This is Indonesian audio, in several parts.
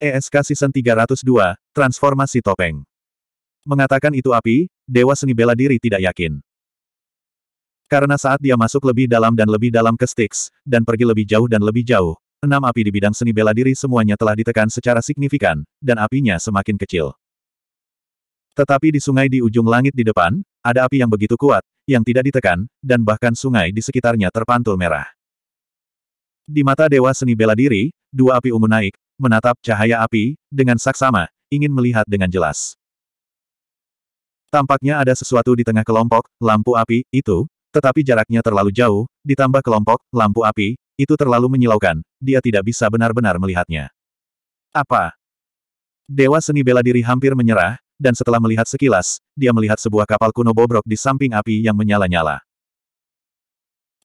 ESK Season 302, Transformasi Topeng. Mengatakan itu api, Dewa Seni Bela Diri tidak yakin. Karena saat dia masuk lebih dalam dan lebih dalam ke Styx, dan pergi lebih jauh dan lebih jauh, enam api di bidang seni bela diri semuanya telah ditekan secara signifikan, dan apinya semakin kecil. Tetapi di sungai di ujung langit di depan, ada api yang begitu kuat, yang tidak ditekan, dan bahkan sungai di sekitarnya terpantul merah. Di mata Dewa Seni Bela Diri, dua api ungu naik, menatap cahaya api, dengan saksama, ingin melihat dengan jelas. Tampaknya ada sesuatu di tengah kelompok, lampu api, itu, tetapi jaraknya terlalu jauh, ditambah kelompok, lampu api, itu terlalu menyilaukan, dia tidak bisa benar-benar melihatnya. Apa? Dewa seni bela diri hampir menyerah, dan setelah melihat sekilas, dia melihat sebuah kapal kuno bobrok di samping api yang menyala-nyala.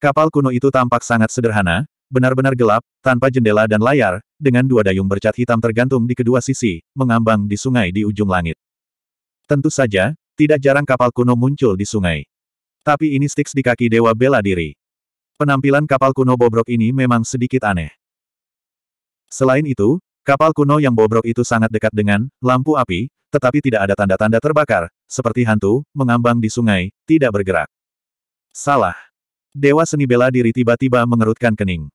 Kapal kuno itu tampak sangat sederhana, benar-benar gelap, tanpa jendela dan layar, dengan dua dayung bercat hitam tergantung di kedua sisi, mengambang di sungai di ujung langit. Tentu saja, tidak jarang kapal kuno muncul di sungai. Tapi ini stiks di kaki Dewa Bela Diri. Penampilan kapal kuno bobrok ini memang sedikit aneh. Selain itu, kapal kuno yang bobrok itu sangat dekat dengan lampu api, tetapi tidak ada tanda-tanda terbakar, seperti hantu, mengambang di sungai, tidak bergerak. Salah. Dewa seni bela diri tiba-tiba mengerutkan kening.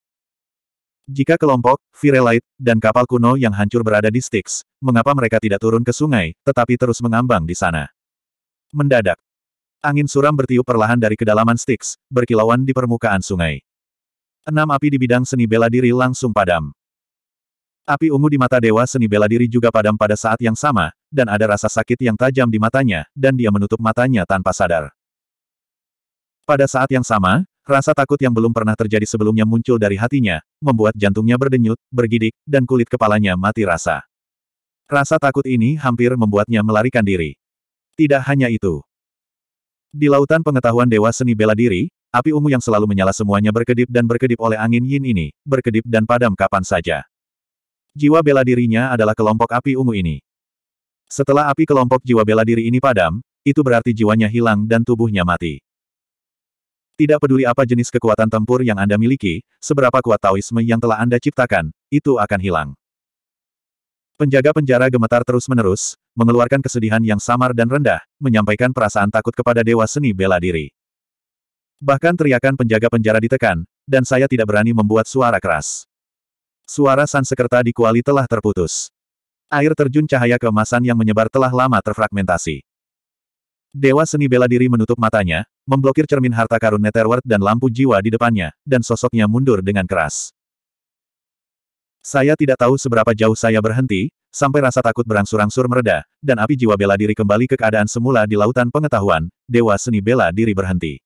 Jika kelompok, Virelite, dan kapal kuno yang hancur berada di Styx, mengapa mereka tidak turun ke sungai, tetapi terus mengambang di sana? Mendadak. Angin suram bertiup perlahan dari kedalaman Styx, berkilauan di permukaan sungai. Enam api di bidang seni bela diri langsung padam. Api ungu di mata dewa seni bela diri juga padam pada saat yang sama, dan ada rasa sakit yang tajam di matanya, dan dia menutup matanya tanpa sadar. Pada saat yang sama, Rasa takut yang belum pernah terjadi sebelumnya muncul dari hatinya, membuat jantungnya berdenyut, bergidik, dan kulit kepalanya mati rasa. Rasa takut ini hampir membuatnya melarikan diri. Tidak hanya itu. Di lautan pengetahuan Dewa Seni Bela Diri, api ungu yang selalu menyala semuanya berkedip dan berkedip oleh angin yin ini, berkedip dan padam kapan saja. Jiwa bela dirinya adalah kelompok api ungu ini. Setelah api kelompok jiwa bela diri ini padam, itu berarti jiwanya hilang dan tubuhnya mati. Tidak peduli apa jenis kekuatan tempur yang Anda miliki, seberapa kuat Taoisme yang telah Anda ciptakan, itu akan hilang. Penjaga penjara gemetar terus-menerus, mengeluarkan kesedihan yang samar dan rendah, menyampaikan perasaan takut kepada Dewa Seni Bela Diri. Bahkan teriakan penjaga penjara ditekan, dan saya tidak berani membuat suara keras. Suara Sansekerta di kuali telah terputus. Air terjun cahaya keemasan yang menyebar telah lama terfragmentasi. Dewa seni bela diri menutup matanya, memblokir cermin harta karun Netherworld dan lampu jiwa di depannya, dan sosoknya mundur dengan keras. Saya tidak tahu seberapa jauh saya berhenti, sampai rasa takut berangsur-angsur mereda, dan api jiwa bela diri kembali ke keadaan semula di lautan pengetahuan, Dewa seni bela diri berhenti.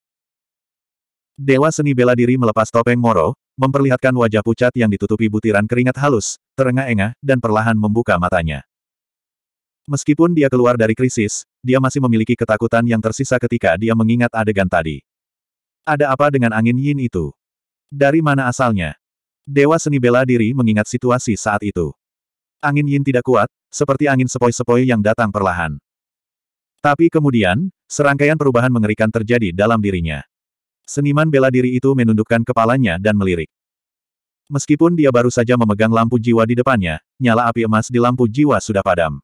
Dewa seni bela diri melepas topeng Moro, memperlihatkan wajah pucat yang ditutupi butiran keringat halus, terengah-engah, dan perlahan membuka matanya. Meskipun dia keluar dari krisis, dia masih memiliki ketakutan yang tersisa ketika dia mengingat adegan tadi. Ada apa dengan angin yin itu? Dari mana asalnya? Dewa seni bela diri mengingat situasi saat itu. Angin yin tidak kuat, seperti angin sepoi-sepoi yang datang perlahan. Tapi kemudian, serangkaian perubahan mengerikan terjadi dalam dirinya. Seniman bela diri itu menundukkan kepalanya dan melirik. Meskipun dia baru saja memegang lampu jiwa di depannya, nyala api emas di lampu jiwa sudah padam.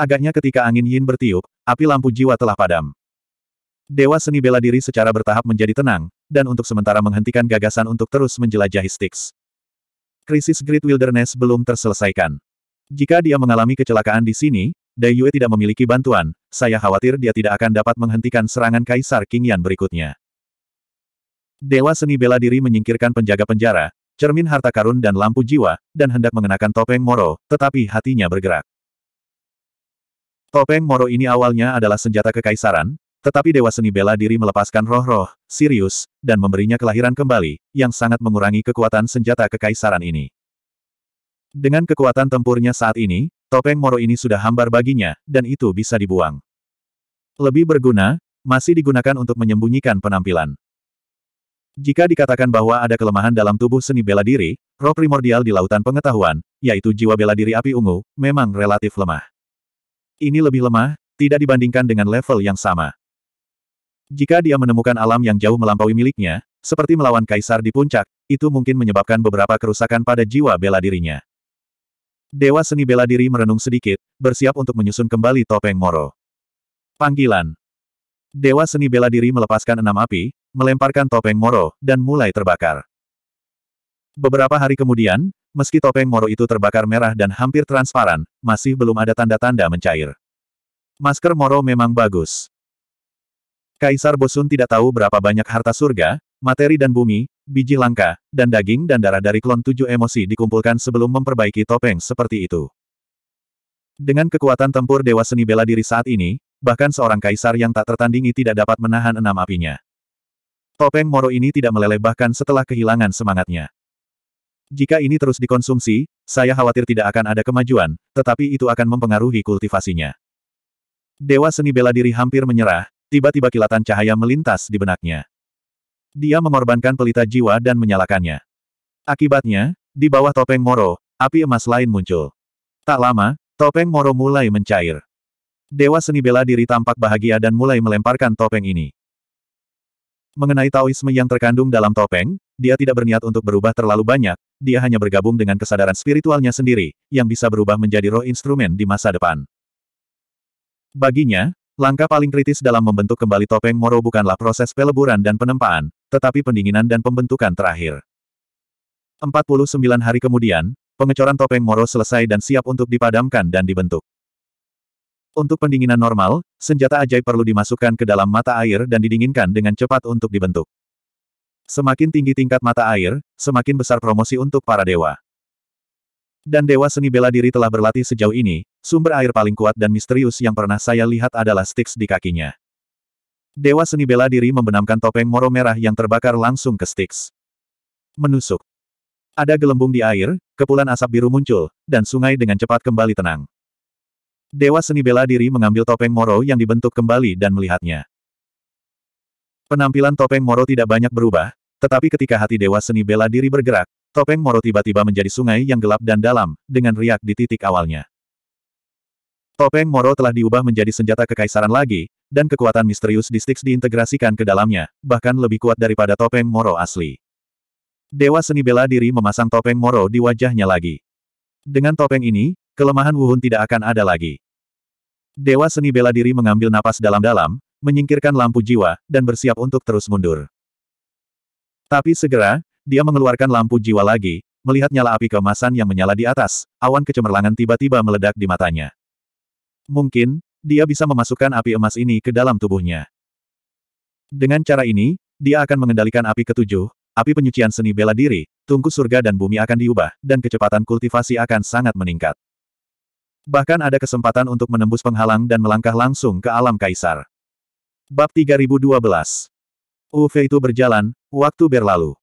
Agaknya ketika angin yin bertiup, api lampu jiwa telah padam. Dewa seni bela diri secara bertahap menjadi tenang, dan untuk sementara menghentikan gagasan untuk terus menjelajahi Styx. Krisis Great Wilderness belum terselesaikan. Jika dia mengalami kecelakaan di sini, Yue tidak memiliki bantuan, saya khawatir dia tidak akan dapat menghentikan serangan Kaisar King Yan berikutnya. Dewa seni bela diri menyingkirkan penjaga penjara, cermin harta karun dan lampu jiwa, dan hendak mengenakan topeng Moro, tetapi hatinya bergerak. Topeng Moro ini awalnya adalah senjata kekaisaran, tetapi Dewa Seni Bela Diri melepaskan roh-roh, Sirius, dan memberinya kelahiran kembali, yang sangat mengurangi kekuatan senjata kekaisaran ini. Dengan kekuatan tempurnya saat ini, topeng Moro ini sudah hambar baginya, dan itu bisa dibuang. Lebih berguna, masih digunakan untuk menyembunyikan penampilan. Jika dikatakan bahwa ada kelemahan dalam tubuh seni bela diri, roh primordial di lautan pengetahuan, yaitu jiwa bela diri api ungu, memang relatif lemah. Ini lebih lemah, tidak dibandingkan dengan level yang sama. Jika dia menemukan alam yang jauh melampaui miliknya, seperti melawan kaisar di puncak, itu mungkin menyebabkan beberapa kerusakan pada jiwa bela dirinya. Dewa seni bela diri merenung sedikit, bersiap untuk menyusun kembali topeng Moro. Panggilan Dewa seni bela diri melepaskan enam api, melemparkan topeng Moro, dan mulai terbakar. Beberapa hari kemudian, Meski topeng Moro itu terbakar merah dan hampir transparan, masih belum ada tanda-tanda mencair. Masker Moro memang bagus. Kaisar Bosun tidak tahu berapa banyak harta surga, materi dan bumi, biji langka, dan daging dan darah dari klon tujuh emosi dikumpulkan sebelum memperbaiki topeng seperti itu. Dengan kekuatan tempur Dewa Seni Bela Diri saat ini, bahkan seorang kaisar yang tak tertandingi tidak dapat menahan enam apinya. Topeng Moro ini tidak meleleh bahkan setelah kehilangan semangatnya. Jika ini terus dikonsumsi, saya khawatir tidak akan ada kemajuan, tetapi itu akan mempengaruhi kultivasinya. Dewa seni bela diri hampir menyerah, tiba-tiba kilatan cahaya melintas di benaknya. Dia mengorbankan pelita jiwa dan menyalakannya. Akibatnya, di bawah topeng Moro, api emas lain muncul. Tak lama, topeng Moro mulai mencair. Dewa seni bela diri tampak bahagia dan mulai melemparkan topeng ini. Mengenai Taoisme yang terkandung dalam topeng, dia tidak berniat untuk berubah terlalu banyak, dia hanya bergabung dengan kesadaran spiritualnya sendiri, yang bisa berubah menjadi roh instrumen di masa depan. Baginya, langkah paling kritis dalam membentuk kembali topeng Moro bukanlah proses peleburan dan penempaan, tetapi pendinginan dan pembentukan terakhir. 49 hari kemudian, pengecoran topeng Moro selesai dan siap untuk dipadamkan dan dibentuk. Untuk pendinginan normal, senjata ajaib perlu dimasukkan ke dalam mata air dan didinginkan dengan cepat untuk dibentuk. Semakin tinggi tingkat mata air, semakin besar promosi untuk para dewa. Dan dewa seni bela diri telah berlatih sejauh ini, sumber air paling kuat dan misterius yang pernah saya lihat adalah Styx di kakinya. Dewa seni bela diri membenamkan topeng moro merah yang terbakar langsung ke Styx. Menusuk. Ada gelembung di air, kepulan asap biru muncul, dan sungai dengan cepat kembali tenang. Dewa seni bela diri mengambil topeng moro yang dibentuk kembali dan melihatnya. Penampilan topeng Moro tidak banyak berubah, tetapi ketika hati Dewa Seni Bela Diri bergerak, topeng Moro tiba-tiba menjadi sungai yang gelap dan dalam, dengan riak di titik awalnya. Topeng Moro telah diubah menjadi senjata kekaisaran lagi, dan kekuatan misterius di Styx diintegrasikan ke dalamnya, bahkan lebih kuat daripada topeng Moro asli. Dewa Seni Bela Diri memasang topeng Moro di wajahnya lagi. Dengan topeng ini, kelemahan Wuhun tidak akan ada lagi. Dewa Seni Bela Diri mengambil napas dalam-dalam, menyingkirkan lampu jiwa, dan bersiap untuk terus mundur. Tapi segera, dia mengeluarkan lampu jiwa lagi, melihat nyala api kemasan yang menyala di atas, awan kecemerlangan tiba-tiba meledak di matanya. Mungkin, dia bisa memasukkan api emas ini ke dalam tubuhnya. Dengan cara ini, dia akan mengendalikan api ketujuh, api penyucian seni bela diri, tungku surga dan bumi akan diubah, dan kecepatan kultivasi akan sangat meningkat. Bahkan ada kesempatan untuk menembus penghalang dan melangkah langsung ke alam kaisar. Bab 3012 UV e itu berjalan, waktu berlalu.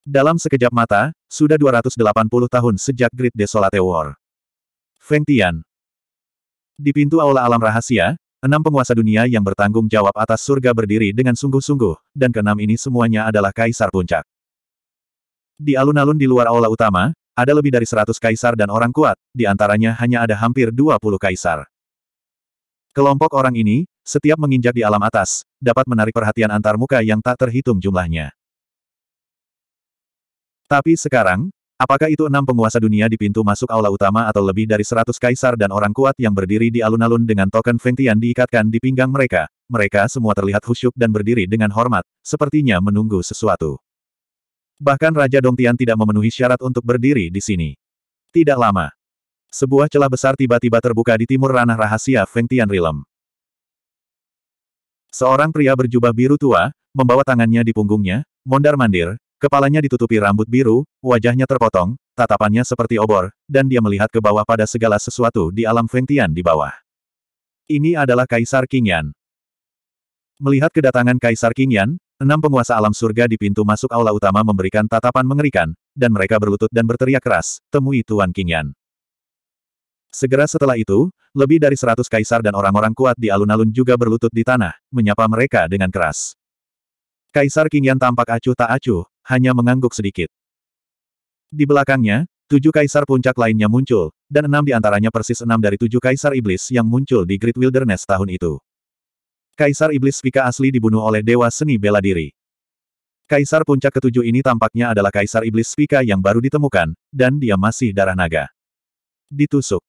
Dalam sekejap mata, sudah 280 tahun sejak Great Desolate War. Feng Tian. Di pintu aula alam rahasia, enam penguasa dunia yang bertanggung jawab atas surga berdiri dengan sungguh-sungguh, dan keenam ini semuanya adalah Kaisar Puncak. Di alun-alun di luar aula utama, ada lebih dari 100 kaisar dan orang kuat, di antaranya hanya ada hampir 20 kaisar. Kelompok orang ini, setiap menginjak di alam atas, dapat menarik perhatian antarmuka yang tak terhitung jumlahnya. Tapi sekarang, apakah itu enam penguasa dunia di pintu masuk aula utama atau lebih dari seratus kaisar dan orang kuat yang berdiri di alun-alun dengan token Fengtian diikatkan di pinggang mereka? Mereka semua terlihat khusyuk dan berdiri dengan hormat, sepertinya menunggu sesuatu. Bahkan Raja Dongtian tidak memenuhi syarat untuk berdiri di sini. Tidak lama. Sebuah celah besar tiba-tiba terbuka di timur ranah rahasia Feng Tian Realm. Seorang pria berjubah biru tua, membawa tangannya di punggungnya, mondar-mandir, kepalanya ditutupi rambut biru, wajahnya terpotong, tatapannya seperti obor, dan dia melihat ke bawah pada segala sesuatu di alam Fengtian di bawah. Ini adalah Kaisar Qingyan. Melihat kedatangan Kaisar Qingyan, enam penguasa alam surga di pintu masuk aula utama memberikan tatapan mengerikan, dan mereka berlutut dan berteriak keras, temui Tuan Qingyan. Segera setelah itu, lebih dari seratus kaisar dan orang-orang kuat di alun-alun juga berlutut di tanah, menyapa mereka dengan keras. Kaisar Yan tampak acuh tak acuh, hanya mengangguk sedikit. Di belakangnya, tujuh kaisar puncak lainnya muncul, dan enam di antaranya persis enam dari tujuh kaisar iblis yang muncul di Great Wilderness tahun itu. Kaisar iblis Vika asli dibunuh oleh Dewa Seni Bela Diri. Kaisar puncak ketujuh ini tampaknya adalah kaisar iblis Vika yang baru ditemukan, dan dia masih darah naga. Ditusuk.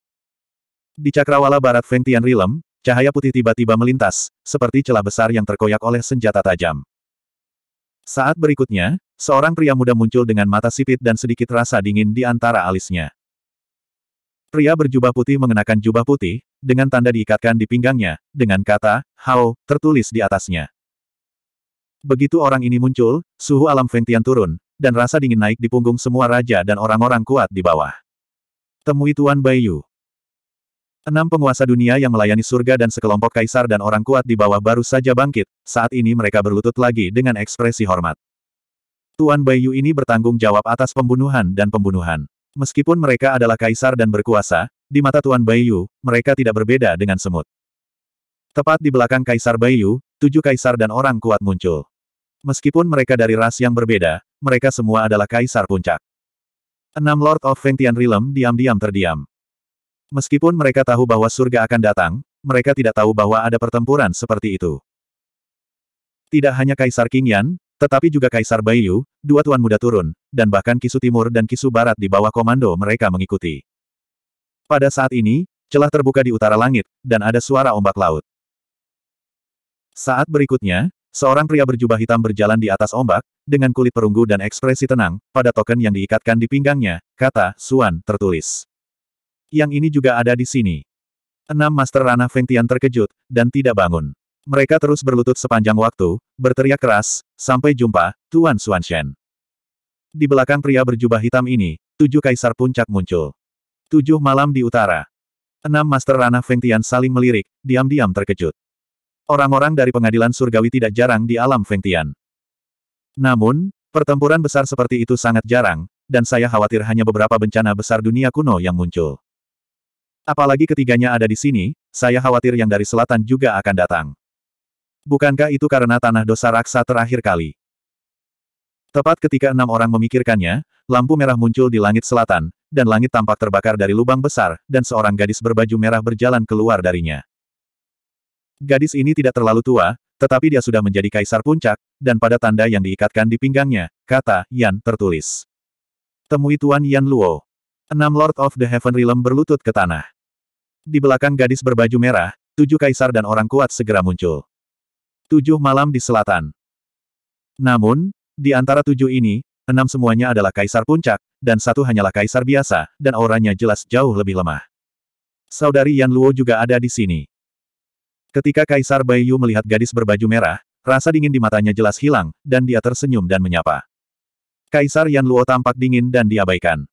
Di cakrawala barat Ventian Rilem, cahaya putih tiba-tiba melintas, seperti celah besar yang terkoyak oleh senjata tajam. Saat berikutnya, seorang pria muda muncul dengan mata sipit dan sedikit rasa dingin di antara alisnya. Pria berjubah putih mengenakan jubah putih, dengan tanda diikatkan di pinggangnya, dengan kata, Hao, tertulis di atasnya. Begitu orang ini muncul, suhu alam Ventian turun, dan rasa dingin naik di punggung semua raja dan orang-orang kuat di bawah. Temui Tuan Bayu. Enam penguasa dunia yang melayani surga dan sekelompok kaisar dan orang kuat di bawah baru saja bangkit, saat ini mereka berlutut lagi dengan ekspresi hormat. Tuan Bayu ini bertanggung jawab atas pembunuhan dan pembunuhan. Meskipun mereka adalah kaisar dan berkuasa, di mata Tuan Bayu, mereka tidak berbeda dengan semut. Tepat di belakang Kaisar Bayu, tujuh kaisar dan orang kuat muncul. Meskipun mereka dari ras yang berbeda, mereka semua adalah kaisar puncak. Enam Lord of Fengtian Realm diam-diam terdiam. Meskipun mereka tahu bahwa surga akan datang, mereka tidak tahu bahwa ada pertempuran seperti itu. Tidak hanya Kaisar King Yan, tetapi juga Kaisar Baiyu, dua tuan muda turun, dan bahkan Kisu Timur dan Kisu Barat di bawah komando mereka mengikuti. Pada saat ini, celah terbuka di utara langit, dan ada suara ombak laut. Saat berikutnya, Seorang pria berjubah hitam berjalan di atas ombak, dengan kulit perunggu dan ekspresi tenang, pada token yang diikatkan di pinggangnya, kata Suan tertulis yang ini juga ada di sini. Enam Master Ranah Fengtian terkejut, dan tidak bangun. Mereka terus berlutut sepanjang waktu, berteriak keras, sampai jumpa, Tuan Xuanshen. Di belakang pria berjubah hitam ini, tujuh kaisar puncak muncul. Tujuh malam di utara. Enam Master Ranah Fengtian saling melirik, diam-diam terkejut. Orang-orang dari pengadilan surgawi tidak jarang di alam Fengtian. Namun, pertempuran besar seperti itu sangat jarang, dan saya khawatir hanya beberapa bencana besar dunia kuno yang muncul. Apalagi ketiganya ada di sini, saya khawatir yang dari selatan juga akan datang. Bukankah itu karena tanah dosa raksa terakhir kali? Tepat ketika enam orang memikirkannya, lampu merah muncul di langit selatan, dan langit tampak terbakar dari lubang besar, dan seorang gadis berbaju merah berjalan keluar darinya. Gadis ini tidak terlalu tua, tetapi dia sudah menjadi kaisar puncak, dan pada tanda yang diikatkan di pinggangnya, kata Yan tertulis. Temui Tuan Yan Luo. Enam Lord of the Heaven Realm berlutut ke tanah. Di belakang gadis berbaju merah, tujuh kaisar dan orang kuat segera muncul. Tujuh malam di selatan. Namun, di antara tujuh ini, enam semuanya adalah kaisar puncak, dan satu hanyalah kaisar biasa, dan auranya jelas jauh lebih lemah. Saudari Yan Luo juga ada di sini. Ketika Kaisar Bai Yu melihat gadis berbaju merah, rasa dingin di matanya jelas hilang, dan dia tersenyum dan menyapa. Kaisar Yan Luo tampak dingin dan diabaikan.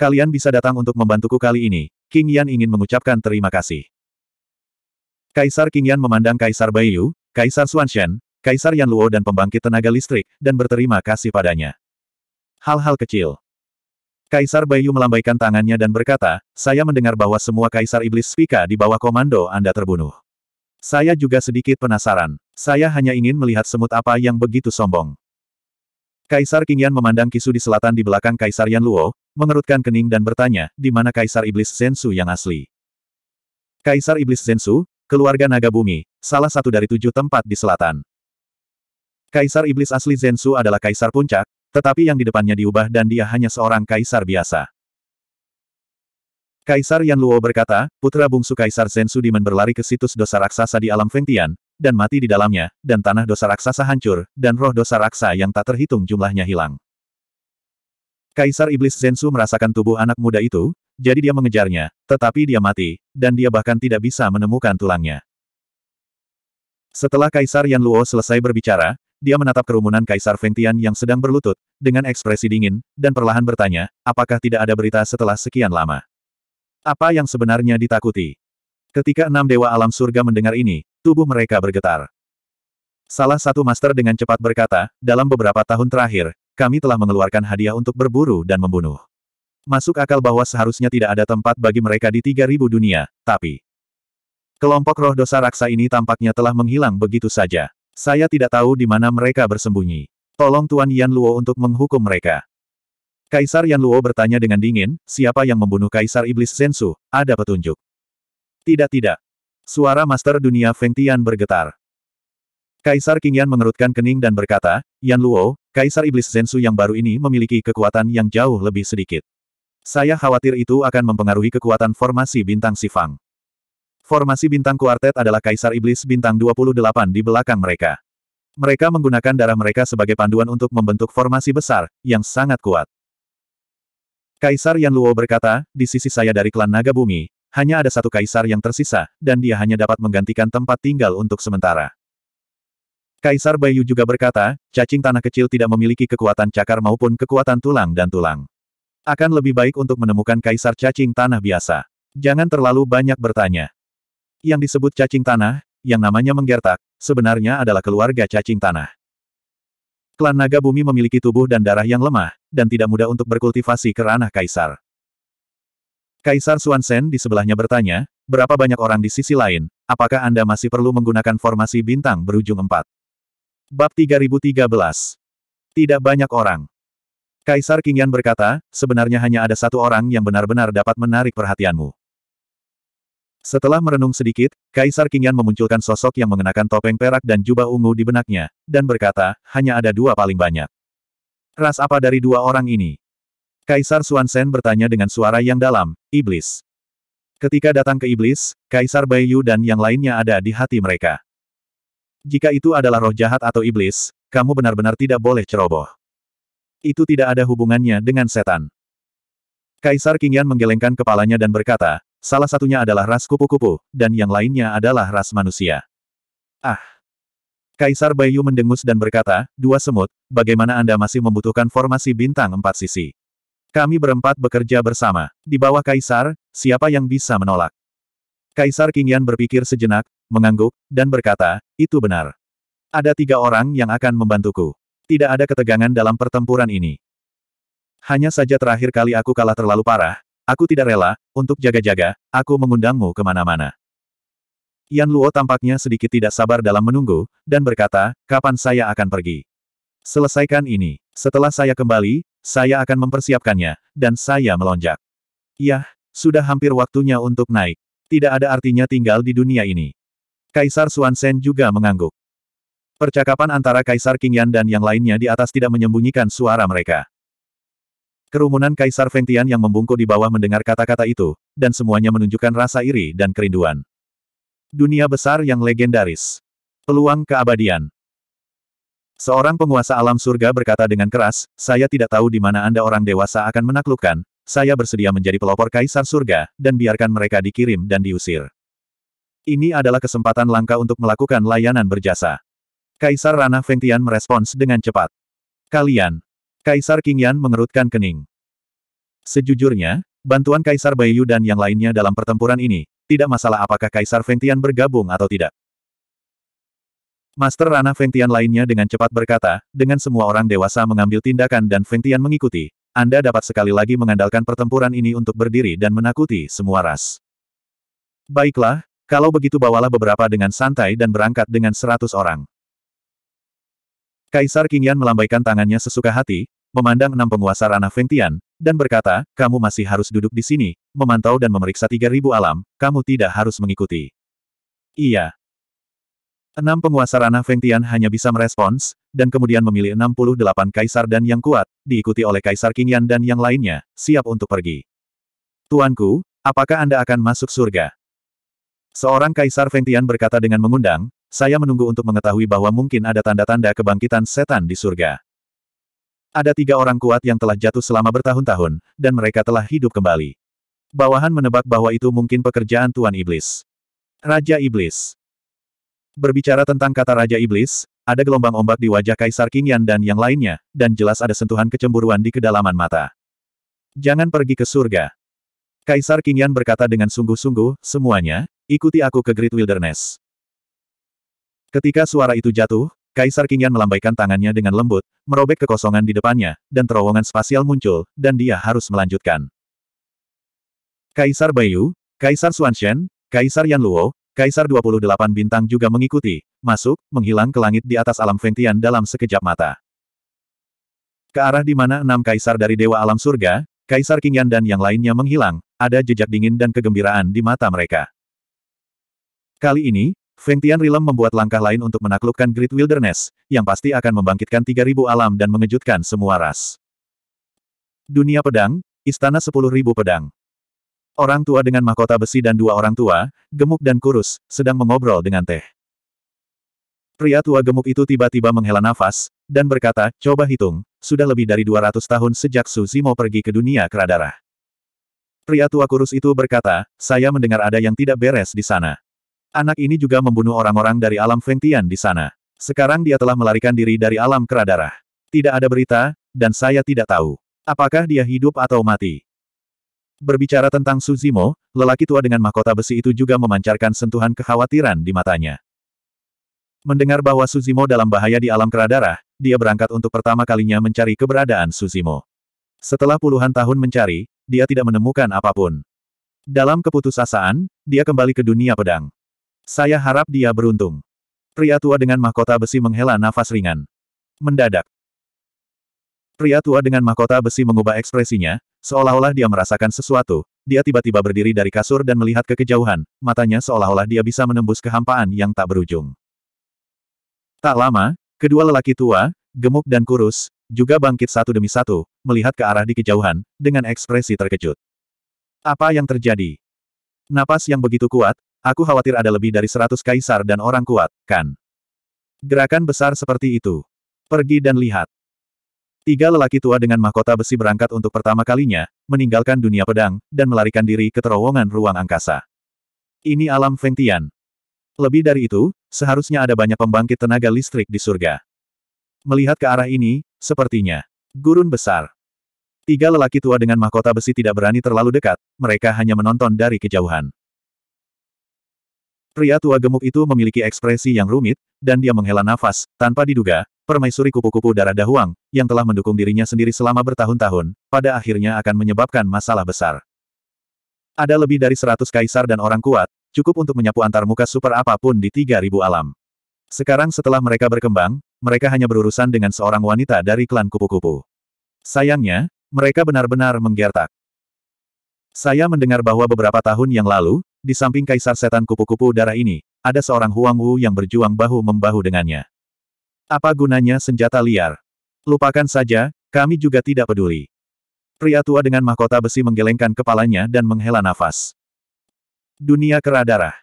Kalian bisa datang untuk membantuku kali ini. King Yan ingin mengucapkan terima kasih. Kaisar King Yan memandang Kaisar Baiyu, Kaisar Xuanshen, Kaisar Yan Luo dan pembangkit tenaga listrik, dan berterima kasih padanya. Hal-hal kecil. Kaisar Baiyu melambaikan tangannya dan berkata, saya mendengar bahwa semua Kaisar Iblis Spika di bawah komando Anda terbunuh. Saya juga sedikit penasaran. Saya hanya ingin melihat semut apa yang begitu sombong. Kaisar Qingyan memandang Kisu di selatan di belakang Kaisar Yan Luo, mengerutkan kening dan bertanya, di mana Kaisar Iblis Zensu yang asli? Kaisar Iblis Zensu, keluarga naga bumi, salah satu dari tujuh tempat di selatan. Kaisar Iblis asli Zensu adalah Kaisar Puncak, tetapi yang di depannya diubah dan dia hanya seorang Kaisar biasa. Kaisar Yan Luo berkata, putra bungsu Kaisar Zensu Dimen berlari ke situs dosa raksasa di alam Fengtian, dan mati di dalamnya, dan tanah dosa raksasa hancur, dan roh dosa raksa yang tak terhitung jumlahnya hilang. Kaisar Iblis Zensu merasakan tubuh anak muda itu, jadi dia mengejarnya, tetapi dia mati, dan dia bahkan tidak bisa menemukan tulangnya. Setelah Kaisar Yan Luo selesai berbicara, dia menatap kerumunan Kaisar Feng Tian yang sedang berlutut, dengan ekspresi dingin, dan perlahan bertanya, apakah tidak ada berita setelah sekian lama? Apa yang sebenarnya ditakuti? Ketika enam dewa alam surga mendengar ini, Tubuh mereka bergetar. Salah satu master dengan cepat berkata, dalam beberapa tahun terakhir, kami telah mengeluarkan hadiah untuk berburu dan membunuh. Masuk akal bahwa seharusnya tidak ada tempat bagi mereka di 3000 dunia, tapi... Kelompok roh dosa raksa ini tampaknya telah menghilang begitu saja. Saya tidak tahu di mana mereka bersembunyi. Tolong Tuan Yan Luo untuk menghukum mereka. Kaisar Yan Luo bertanya dengan dingin, siapa yang membunuh Kaisar Iblis Zensu? ada petunjuk. Tidak tidak, Suara Master Dunia Feng Tian bergetar. Kaisar Qingyan mengerutkan kening dan berkata, Yan Luo, Kaisar Iblis Zensu yang baru ini memiliki kekuatan yang jauh lebih sedikit. Saya khawatir itu akan mempengaruhi kekuatan formasi bintang Sifang. Formasi bintang kuartet adalah Kaisar Iblis bintang 28 di belakang mereka. Mereka menggunakan darah mereka sebagai panduan untuk membentuk formasi besar, yang sangat kuat. Kaisar Yan Luo berkata, di sisi saya dari klan Naga Bumi, hanya ada satu kaisar yang tersisa, dan dia hanya dapat menggantikan tempat tinggal untuk sementara. Kaisar Bayu juga berkata, cacing tanah kecil tidak memiliki kekuatan cakar maupun kekuatan tulang dan tulang. Akan lebih baik untuk menemukan kaisar cacing tanah biasa. Jangan terlalu banyak bertanya. Yang disebut cacing tanah, yang namanya menggertak, sebenarnya adalah keluarga cacing tanah. Klan naga bumi memiliki tubuh dan darah yang lemah, dan tidak mudah untuk berkultivasi ke ranah kaisar. Kaisar Suansen di sebelahnya bertanya, berapa banyak orang di sisi lain, apakah Anda masih perlu menggunakan formasi bintang berujung empat? Bab 3013 Tidak banyak orang. Kaisar Qingyan berkata, sebenarnya hanya ada satu orang yang benar-benar dapat menarik perhatianmu. Setelah merenung sedikit, Kaisar Qingyan memunculkan sosok yang mengenakan topeng perak dan jubah ungu di benaknya, dan berkata, hanya ada dua paling banyak. Ras apa dari dua orang ini? Kaisar Suansen bertanya dengan suara yang dalam, Iblis. Ketika datang ke Iblis, Kaisar Bayu dan yang lainnya ada di hati mereka. Jika itu adalah roh jahat atau Iblis, kamu benar-benar tidak boleh ceroboh. Itu tidak ada hubungannya dengan setan. Kaisar Kingian menggelengkan kepalanya dan berkata, salah satunya adalah ras kupu-kupu, dan yang lainnya adalah ras manusia. Ah! Kaisar Bayu mendengus dan berkata, dua semut, bagaimana Anda masih membutuhkan formasi bintang empat sisi? Kami berempat bekerja bersama. Di bawah Kaisar, siapa yang bisa menolak? Kaisar Qingyan berpikir sejenak, mengangguk, dan berkata, itu benar. Ada tiga orang yang akan membantuku. Tidak ada ketegangan dalam pertempuran ini. Hanya saja terakhir kali aku kalah terlalu parah, aku tidak rela, untuk jaga-jaga, aku mengundangmu kemana-mana. Yan Luo tampaknya sedikit tidak sabar dalam menunggu, dan berkata, kapan saya akan pergi. Selesaikan ini. Setelah saya kembali, saya akan mempersiapkannya, dan saya melonjak. Yah, sudah hampir waktunya untuk naik. Tidak ada artinya tinggal di dunia ini. Kaisar Suansen juga mengangguk. Percakapan antara Kaisar Qingyan dan yang lainnya di atas tidak menyembunyikan suara mereka. Kerumunan Kaisar Fengtian yang membungkuk di bawah mendengar kata-kata itu, dan semuanya menunjukkan rasa iri dan kerinduan. Dunia besar yang legendaris. Peluang keabadian. Seorang penguasa alam surga berkata dengan keras, saya tidak tahu di mana Anda orang dewasa akan menaklukkan, saya bersedia menjadi pelopor kaisar surga, dan biarkan mereka dikirim dan diusir. Ini adalah kesempatan langka untuk melakukan layanan berjasa. Kaisar Rana Fengtian merespons dengan cepat. Kalian. Kaisar Qingyan mengerutkan kening. Sejujurnya, bantuan Kaisar Baiyu dan yang lainnya dalam pertempuran ini, tidak masalah apakah Kaisar Fengtian bergabung atau tidak. Master Rana Fengtian lainnya dengan cepat berkata, dengan semua orang dewasa mengambil tindakan dan Fengtian mengikuti, Anda dapat sekali lagi mengandalkan pertempuran ini untuk berdiri dan menakuti semua ras. Baiklah, kalau begitu bawalah beberapa dengan santai dan berangkat dengan seratus orang. Kaisar Qingyan melambaikan tangannya sesuka hati, memandang enam penguasa Rana Fengtian, dan berkata, kamu masih harus duduk di sini, memantau dan memeriksa tiga ribu alam, kamu tidak harus mengikuti. Iya, Enam penguasa ranah Feng Tian hanya bisa merespons, dan kemudian memilih 68 kaisar dan yang kuat, diikuti oleh kaisar Yan dan yang lainnya, siap untuk pergi. Tuanku, apakah Anda akan masuk surga? Seorang kaisar Feng Tian berkata dengan mengundang, saya menunggu untuk mengetahui bahwa mungkin ada tanda-tanda kebangkitan setan di surga. Ada tiga orang kuat yang telah jatuh selama bertahun-tahun, dan mereka telah hidup kembali. Bawahan menebak bahwa itu mungkin pekerjaan Tuan Iblis. Raja Iblis. Berbicara tentang kata Raja Iblis, ada gelombang ombak di wajah Kaisar Yan dan yang lainnya, dan jelas ada sentuhan kecemburuan di kedalaman mata. Jangan pergi ke surga. Kaisar Yan berkata dengan sungguh-sungguh, semuanya, ikuti aku ke Great Wilderness. Ketika suara itu jatuh, Kaisar Yan melambaikan tangannya dengan lembut, merobek kekosongan di depannya, dan terowongan spasial muncul, dan dia harus melanjutkan. Kaisar Bayu, Kaisar Xuanshen, Kaisar Yanluo, Kaisar 28 bintang juga mengikuti, masuk, menghilang ke langit di atas alam Fengtian dalam sekejap mata. Ke arah di mana enam kaisar dari Dewa Alam Surga, Kaisar Kingyan dan yang lainnya menghilang, ada jejak dingin dan kegembiraan di mata mereka. Kali ini, Fengtian Rilem membuat langkah lain untuk menaklukkan Great Wilderness, yang pasti akan membangkitkan 3000 alam dan mengejutkan semua ras. Dunia Pedang, Istana 10.000 Pedang Orang tua dengan mahkota besi dan dua orang tua, gemuk dan kurus, sedang mengobrol dengan teh. Pria tua gemuk itu tiba-tiba menghela nafas, dan berkata, coba hitung, sudah lebih dari 200 tahun sejak mau pergi ke dunia keradara." Pria tua kurus itu berkata, saya mendengar ada yang tidak beres di sana. Anak ini juga membunuh orang-orang dari alam Fengtian di sana. Sekarang dia telah melarikan diri dari alam Keradara. Tidak ada berita, dan saya tidak tahu. Apakah dia hidup atau mati? Berbicara tentang Suzimo, lelaki tua dengan mahkota besi itu juga memancarkan sentuhan kekhawatiran di matanya. Mendengar bahwa Suzimo dalam bahaya di alam keradarah, dia berangkat untuk pertama kalinya mencari keberadaan Suzimo. Setelah puluhan tahun mencari, dia tidak menemukan apapun. Dalam keputusasaan, dia kembali ke dunia pedang. Saya harap dia beruntung. Pria tua dengan mahkota besi menghela nafas ringan. Mendadak, Pria tua dengan mahkota besi mengubah ekspresinya, seolah-olah dia merasakan sesuatu, dia tiba-tiba berdiri dari kasur dan melihat ke kejauhan, matanya seolah-olah dia bisa menembus kehampaan yang tak berujung. Tak lama, kedua lelaki tua, gemuk dan kurus, juga bangkit satu demi satu, melihat ke arah di kejauhan, dengan ekspresi terkejut. Apa yang terjadi? Napas yang begitu kuat, aku khawatir ada lebih dari seratus kaisar dan orang kuat, kan? Gerakan besar seperti itu. Pergi dan lihat. Tiga lelaki tua dengan mahkota besi berangkat untuk pertama kalinya, meninggalkan dunia pedang, dan melarikan diri ke terowongan ruang angkasa. Ini alam Feng Tian. Lebih dari itu, seharusnya ada banyak pembangkit tenaga listrik di surga. Melihat ke arah ini, sepertinya gurun besar. Tiga lelaki tua dengan mahkota besi tidak berani terlalu dekat, mereka hanya menonton dari kejauhan. Pria tua gemuk itu memiliki ekspresi yang rumit, dan dia menghela nafas, tanpa diduga, permaisuri kupu-kupu darah dahuang, yang telah mendukung dirinya sendiri selama bertahun-tahun, pada akhirnya akan menyebabkan masalah besar. Ada lebih dari seratus kaisar dan orang kuat, cukup untuk menyapu antar muka super apapun di tiga ribu alam. Sekarang setelah mereka berkembang, mereka hanya berurusan dengan seorang wanita dari klan kupu-kupu. Sayangnya, mereka benar-benar menggertak. Saya mendengar bahwa beberapa tahun yang lalu, di samping kaisar setan kupu-kupu darah ini, ada seorang Huang Wu yang berjuang bahu-membahu dengannya. Apa gunanya senjata liar? Lupakan saja, kami juga tidak peduli. Pria tua dengan mahkota besi menggelengkan kepalanya dan menghela nafas. Dunia kera darah.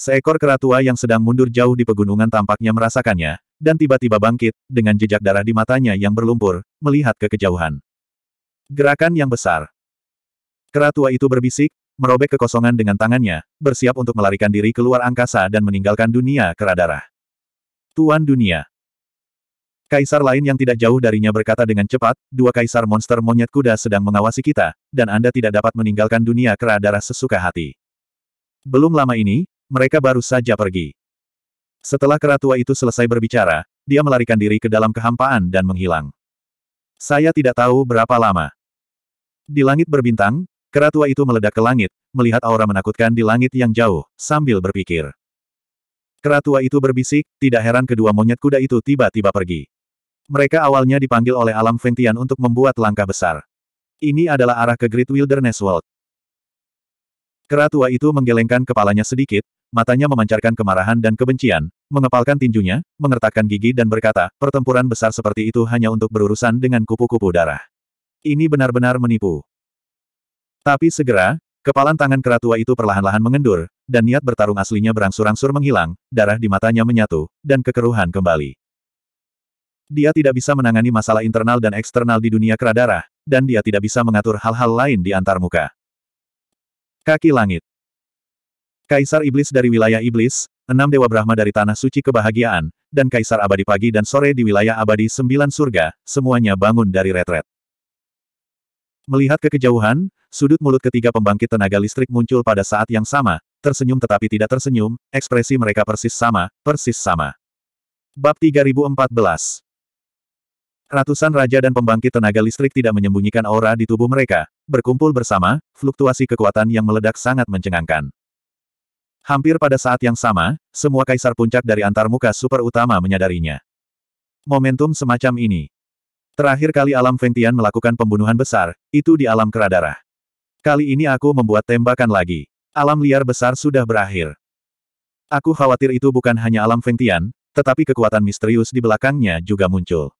Seekor kera tua yang sedang mundur jauh di pegunungan tampaknya merasakannya, dan tiba-tiba bangkit, dengan jejak darah di matanya yang berlumpur, melihat ke kejauhan. Gerakan yang besar. Kera tua itu berbisik, merobek kekosongan dengan tangannya, bersiap untuk melarikan diri keluar angkasa dan meninggalkan dunia kera darah. Tuan Dunia. Kaisar lain yang tidak jauh darinya berkata dengan cepat, dua kaisar monster monyet kuda sedang mengawasi kita, dan Anda tidak dapat meninggalkan dunia kera darah sesuka hati. Belum lama ini, mereka baru saja pergi. Setelah kera tua itu selesai berbicara, dia melarikan diri ke dalam kehampaan dan menghilang. Saya tidak tahu berapa lama. Di langit berbintang, kera tua itu meledak ke langit, melihat aura menakutkan di langit yang jauh, sambil berpikir. Keratua itu berbisik, tidak heran kedua monyet kuda itu tiba-tiba pergi. Mereka awalnya dipanggil oleh alam Ventian untuk membuat langkah besar. Ini adalah arah ke Great Wilderness World. Keratua itu menggelengkan kepalanya sedikit, matanya memancarkan kemarahan dan kebencian, mengepalkan tinjunya, mengertakkan gigi dan berkata, pertempuran besar seperti itu hanya untuk berurusan dengan kupu-kupu darah. Ini benar-benar menipu. Tapi segera, Kepalan tangan keratua itu perlahan-lahan mengendur, dan niat bertarung aslinya berangsur-angsur menghilang, darah di matanya menyatu, dan kekeruhan kembali. Dia tidak bisa menangani masalah internal dan eksternal di dunia keradarah, dan dia tidak bisa mengatur hal-hal lain di antar muka. Kaki Langit Kaisar Iblis dari wilayah Iblis, enam Dewa Brahma dari Tanah Suci Kebahagiaan, dan Kaisar Abadi Pagi dan Sore di wilayah Abadi Sembilan Surga, semuanya bangun dari retret. Melihat ke kejauhan, sudut mulut ketiga pembangkit tenaga listrik muncul pada saat yang sama, tersenyum tetapi tidak tersenyum, ekspresi mereka persis sama, persis sama. Bab 3014 Ratusan raja dan pembangkit tenaga listrik tidak menyembunyikan aura di tubuh mereka, berkumpul bersama, fluktuasi kekuatan yang meledak sangat mencengangkan. Hampir pada saat yang sama, semua kaisar puncak dari antarmuka super utama menyadarinya. Momentum semacam ini, Terakhir kali alam Fengtian melakukan pembunuhan besar, itu di alam keradarah. Kali ini aku membuat tembakan lagi. Alam liar besar sudah berakhir. Aku khawatir itu bukan hanya alam Fengtian, tetapi kekuatan misterius di belakangnya juga muncul.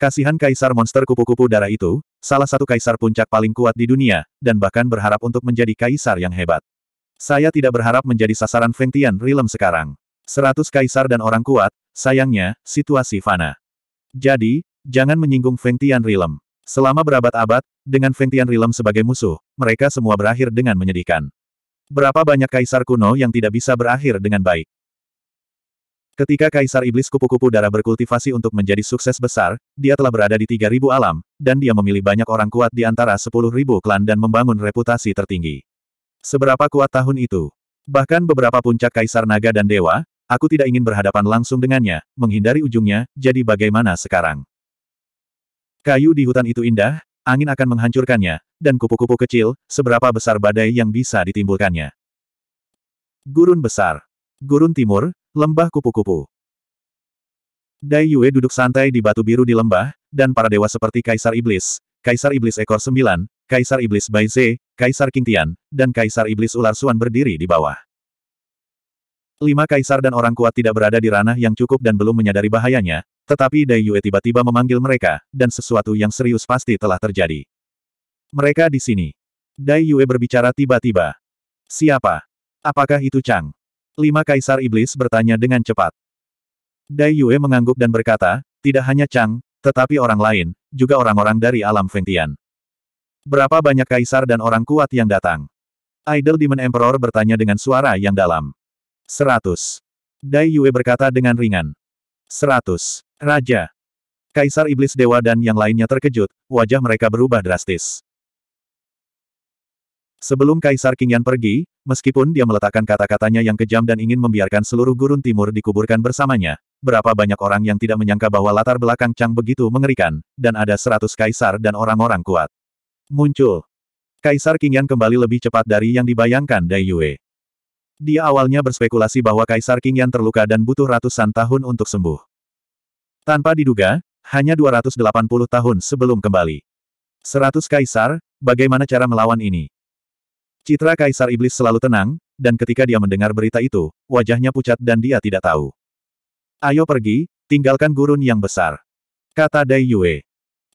Kasihan kaisar monster kupu-kupu darah itu, salah satu kaisar puncak paling kuat di dunia, dan bahkan berharap untuk menjadi kaisar yang hebat. Saya tidak berharap menjadi sasaran Fengtian rilem sekarang. Seratus kaisar dan orang kuat, sayangnya, situasi fana. Jadi, Jangan menyinggung Feng Tian Rilem. Selama berabad-abad, dengan Feng Tian Rilem sebagai musuh, mereka semua berakhir dengan menyedihkan. Berapa banyak kaisar kuno yang tidak bisa berakhir dengan baik? Ketika Kaisar Iblis Kupu-Kupu Darah berkultivasi untuk menjadi sukses besar, dia telah berada di 3.000 alam, dan dia memilih banyak orang kuat di antara 10.000 klan dan membangun reputasi tertinggi. Seberapa kuat tahun itu? Bahkan beberapa puncak Kaisar Naga dan Dewa, aku tidak ingin berhadapan langsung dengannya, menghindari ujungnya, jadi bagaimana sekarang? Kayu di hutan itu indah, angin akan menghancurkannya, dan kupu-kupu kecil, seberapa besar badai yang bisa ditimbulkannya. Gurun Besar Gurun Timur, Lembah Kupu-Kupu Dai Yue duduk santai di batu biru di lembah, dan para dewa seperti Kaisar Iblis, Kaisar Iblis Ekor Sembilan, Kaisar Iblis Baize, Kaisar King Tian, dan Kaisar Iblis Ular Suan berdiri di bawah. Lima kaisar dan orang kuat tidak berada di ranah yang cukup dan belum menyadari bahayanya, tetapi Dai Yue tiba-tiba memanggil mereka, dan sesuatu yang serius pasti telah terjadi. Mereka di sini. Dai Yue berbicara tiba-tiba. Siapa? Apakah itu Chang? Lima kaisar iblis bertanya dengan cepat. Dai Yue mengangguk dan berkata, tidak hanya Chang, tetapi orang lain, juga orang-orang dari alam Fengtian. Berapa banyak kaisar dan orang kuat yang datang? Idol Demon Emperor bertanya dengan suara yang dalam. Seratus. Dai Yue berkata dengan ringan. Seratus. Raja. Kaisar Iblis Dewa dan yang lainnya terkejut, wajah mereka berubah drastis. Sebelum Kaisar Qingyan pergi, meskipun dia meletakkan kata-katanya yang kejam dan ingin membiarkan seluruh gurun timur dikuburkan bersamanya, berapa banyak orang yang tidak menyangka bahwa latar belakang Chang begitu mengerikan, dan ada seratus kaisar dan orang-orang kuat. Muncul. Kaisar Qingyan kembali lebih cepat dari yang dibayangkan Dai Yue. Dia awalnya berspekulasi bahwa Kaisar King Yan terluka dan butuh ratusan tahun untuk sembuh. Tanpa diduga, hanya 280 tahun sebelum kembali. 100 Kaisar, bagaimana cara melawan ini? Citra Kaisar Iblis selalu tenang, dan ketika dia mendengar berita itu, wajahnya pucat dan dia tidak tahu. Ayo pergi, tinggalkan gurun yang besar. Kata Dai Yue.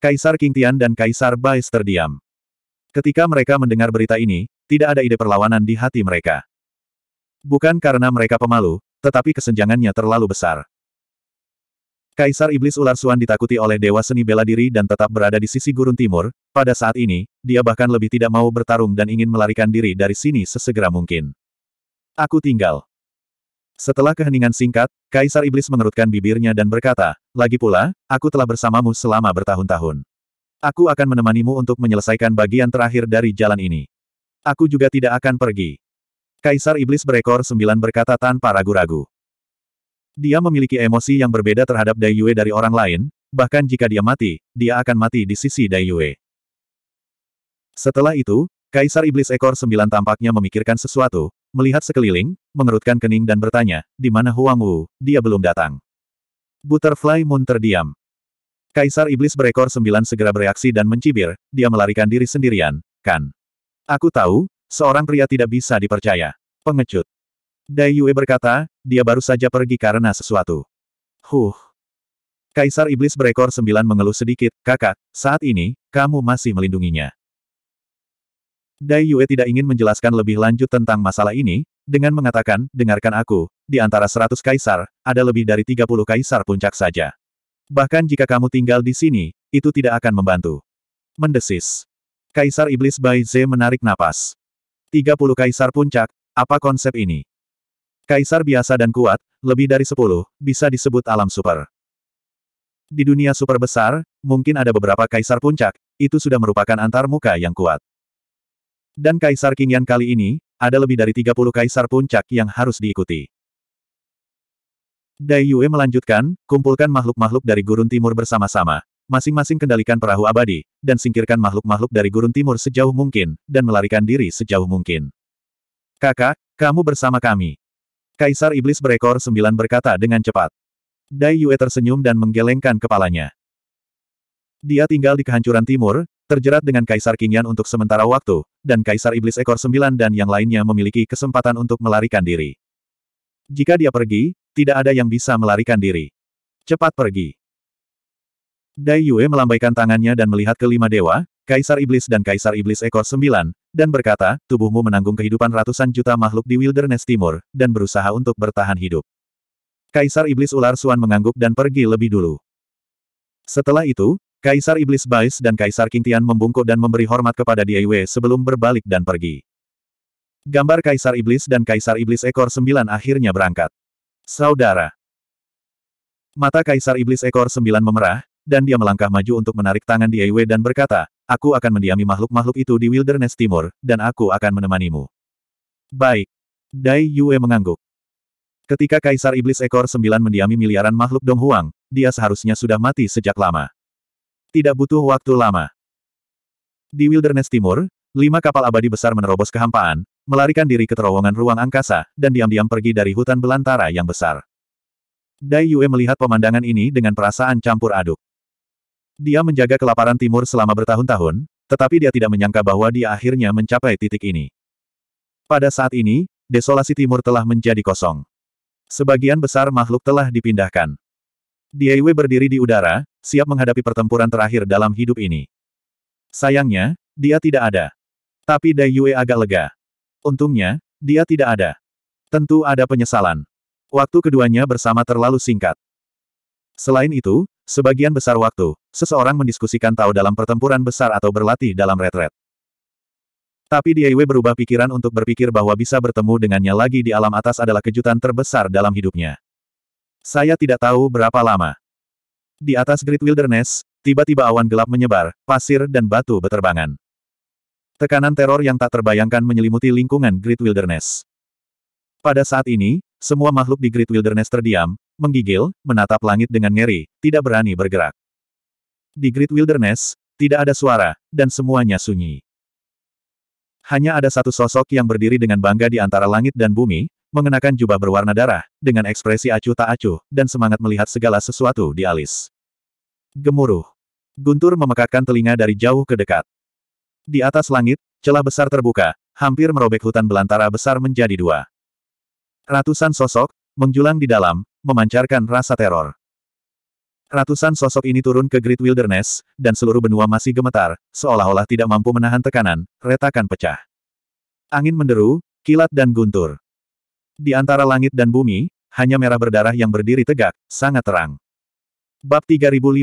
Kaisar King Tian dan Kaisar Bais terdiam. Ketika mereka mendengar berita ini, tidak ada ide perlawanan di hati mereka. Bukan karena mereka pemalu, tetapi kesenjangannya terlalu besar. Kaisar Iblis Ular Suan ditakuti oleh Dewa Seni Bela Diri dan tetap berada di sisi Gurun Timur, pada saat ini, dia bahkan lebih tidak mau bertarung dan ingin melarikan diri dari sini sesegera mungkin. Aku tinggal. Setelah keheningan singkat, Kaisar Iblis mengerutkan bibirnya dan berkata, lagi pula, aku telah bersamamu selama bertahun-tahun. Aku akan menemanimu untuk menyelesaikan bagian terakhir dari jalan ini. Aku juga tidak akan pergi. Kaisar Iblis berekor sembilan berkata tanpa ragu-ragu. Dia memiliki emosi yang berbeda terhadap Dai Yue dari orang lain, bahkan jika dia mati, dia akan mati di sisi Dai Yue. Setelah itu, Kaisar Iblis Ekor Sembilan tampaknya memikirkan sesuatu, melihat sekeliling, mengerutkan kening dan bertanya, di mana Huang Wu, dia belum datang. Butterfly Moon terdiam. Kaisar Iblis Berekor Sembilan segera bereaksi dan mencibir, dia melarikan diri sendirian, kan? Aku tahu, Seorang pria tidak bisa dipercaya. Pengecut. Dai Yue berkata, dia baru saja pergi karena sesuatu. Huh. Kaisar Iblis berekor sembilan mengeluh sedikit, kakak, saat ini, kamu masih melindunginya. Dai Yue tidak ingin menjelaskan lebih lanjut tentang masalah ini, dengan mengatakan, dengarkan aku, di antara seratus kaisar, ada lebih dari tiga puluh kaisar puncak saja. Bahkan jika kamu tinggal di sini, itu tidak akan membantu. Mendesis. Kaisar Iblis Bai Ze menarik napas. 30 kaisar puncak, apa konsep ini? Kaisar biasa dan kuat, lebih dari 10, bisa disebut alam super. Di dunia super besar, mungkin ada beberapa kaisar puncak, itu sudah merupakan antarmuka yang kuat. Dan kaisar Kingian kali ini, ada lebih dari 30 kaisar puncak yang harus diikuti. Dai Yue melanjutkan, kumpulkan makhluk-makhluk dari gurun timur bersama-sama. Masing-masing kendalikan perahu abadi, dan singkirkan makhluk-makhluk dari gurun timur sejauh mungkin, dan melarikan diri sejauh mungkin. Kakak, kamu bersama kami. Kaisar Iblis berekor sembilan berkata dengan cepat. Dai Yue tersenyum dan menggelengkan kepalanya. Dia tinggal di kehancuran timur, terjerat dengan Kaisar Qingyan untuk sementara waktu, dan Kaisar Iblis Ekor Sembilan dan yang lainnya memiliki kesempatan untuk melarikan diri. Jika dia pergi, tidak ada yang bisa melarikan diri. Cepat pergi. Dai Yue melambaikan tangannya dan melihat kelima dewa, Kaisar Iblis dan Kaisar Iblis Ekor Sembilan, dan berkata, tubuhmu menanggung kehidupan ratusan juta makhluk di Wilderness Timur, dan berusaha untuk bertahan hidup. Kaisar Iblis Ular Suan mengangguk dan pergi lebih dulu. Setelah itu, Kaisar Iblis Bais dan Kaisar Tian membungkuk dan memberi hormat kepada Dai Yue sebelum berbalik dan pergi. Gambar Kaisar Iblis dan Kaisar Iblis Ekor Sembilan akhirnya berangkat. Saudara. Mata Kaisar Iblis Ekor Sembilan memerah, dan dia melangkah maju untuk menarik tangan Dieiwe dan berkata, aku akan mendiami makhluk-makhluk itu di Wilderness Timur, dan aku akan menemanimu. Baik. Dai Yue mengangguk. Ketika Kaisar Iblis Ekor Sembilan mendiami miliaran makhluk Donghuang, dia seharusnya sudah mati sejak lama. Tidak butuh waktu lama. Di Wilderness Timur, lima kapal abadi besar menerobos kehampaan, melarikan diri ke terowongan ruang angkasa, dan diam-diam pergi dari hutan belantara yang besar. Dai Yue melihat pemandangan ini dengan perasaan campur aduk. Dia menjaga kelaparan timur selama bertahun-tahun, tetapi dia tidak menyangka bahwa dia akhirnya mencapai titik ini. Pada saat ini, desolasi timur telah menjadi kosong. Sebagian besar makhluk telah dipindahkan. Diewe berdiri di udara, siap menghadapi pertempuran terakhir dalam hidup ini. Sayangnya, dia tidak ada. Tapi Dai Yue agak lega. Untungnya, dia tidak ada. Tentu ada penyesalan. Waktu keduanya bersama terlalu singkat. Selain itu, sebagian besar waktu, seseorang mendiskusikan Tao dalam pertempuran besar atau berlatih dalam retret. Tapi Diewe berubah pikiran untuk berpikir bahwa bisa bertemu dengannya lagi di alam atas adalah kejutan terbesar dalam hidupnya. Saya tidak tahu berapa lama. Di atas Great Wilderness, tiba-tiba awan gelap menyebar, pasir dan batu beterbangan. Tekanan teror yang tak terbayangkan menyelimuti lingkungan Great Wilderness. Pada saat ini, semua makhluk di Great Wilderness terdiam, menggigil, menatap langit dengan ngeri, tidak berani bergerak. Di Great Wilderness, tidak ada suara, dan semuanya sunyi. Hanya ada satu sosok yang berdiri dengan bangga di antara langit dan bumi, mengenakan jubah berwarna darah, dengan ekspresi acuh tak acuh, dan semangat melihat segala sesuatu di alis. Gemuruh. Guntur memekakkan telinga dari jauh ke dekat. Di atas langit, celah besar terbuka, hampir merobek hutan belantara besar menjadi dua. Ratusan sosok, menjulang di dalam, memancarkan rasa teror. Ratusan sosok ini turun ke Great Wilderness, dan seluruh benua masih gemetar, seolah-olah tidak mampu menahan tekanan, retakan pecah. Angin menderu, kilat dan guntur. Di antara langit dan bumi, hanya merah berdarah yang berdiri tegak, sangat terang. Bab 3015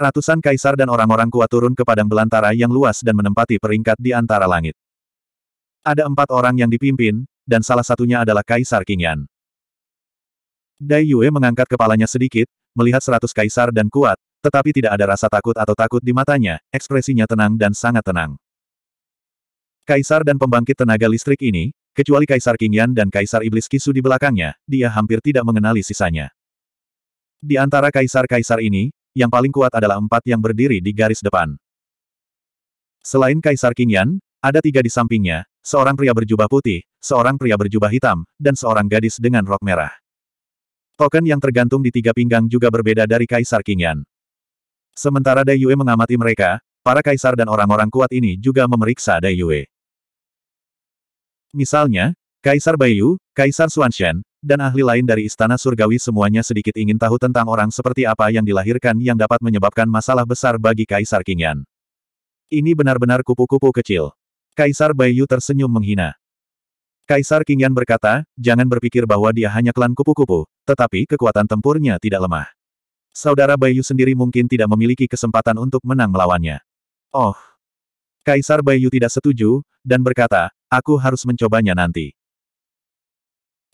Ratusan kaisar dan orang-orang kuat turun ke padang belantara yang luas dan menempati peringkat di antara langit. Ada empat orang yang dipimpin, dan salah satunya adalah Kaisar Kingyan. Dai Yue mengangkat kepalanya sedikit, melihat seratus kaisar dan kuat, tetapi tidak ada rasa takut atau takut di matanya, ekspresinya tenang dan sangat tenang. Kaisar dan pembangkit tenaga listrik ini, kecuali Kaisar Qingyan dan Kaisar Iblis Kisu di belakangnya, dia hampir tidak mengenali sisanya. Di antara kaisar-kaisar ini, yang paling kuat adalah empat yang berdiri di garis depan. Selain Kaisar Qingyan, ada tiga di sampingnya, seorang pria berjubah putih, seorang pria berjubah hitam, dan seorang gadis dengan rok merah. Token yang tergantung di tiga pinggang juga berbeda dari Kaisar Qingyan. Sementara Dai Yue mengamati mereka, para kaisar dan orang-orang kuat ini juga memeriksa Dai Yue. Misalnya, Kaisar Bayu, Kaisar Xuanshen, dan ahli lain dari Istana Surgawi semuanya sedikit ingin tahu tentang orang seperti apa yang dilahirkan yang dapat menyebabkan masalah besar bagi Kaisar Qingyan. Ini benar-benar kupu-kupu kecil. Kaisar Bayu tersenyum menghina. Kaisar Qingyan berkata, jangan berpikir bahwa dia hanya klan kupu-kupu, tetapi kekuatan tempurnya tidak lemah. Saudara Bayu sendiri mungkin tidak memiliki kesempatan untuk menang melawannya. Oh. Kaisar Bayu tidak setuju, dan berkata, aku harus mencobanya nanti.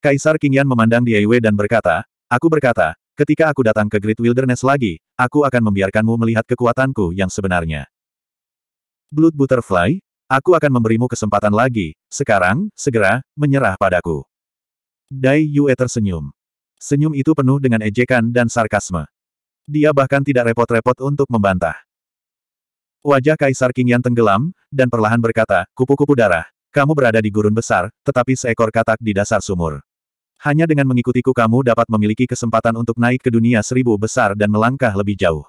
Kaisar Qingyan memandang Aiwe dan berkata, aku berkata, ketika aku datang ke Great Wilderness lagi, aku akan membiarkanmu melihat kekuatanku yang sebenarnya. Blood Butterfly, Aku akan memberimu kesempatan lagi, sekarang, segera, menyerah padaku. Dai Yue tersenyum. Senyum itu penuh dengan ejekan dan sarkasme. Dia bahkan tidak repot-repot untuk membantah. Wajah Kaisar Qingyan tenggelam, dan perlahan berkata, kupu-kupu darah, kamu berada di gurun besar, tetapi seekor katak di dasar sumur. Hanya dengan mengikutiku kamu dapat memiliki kesempatan untuk naik ke dunia seribu besar dan melangkah lebih jauh.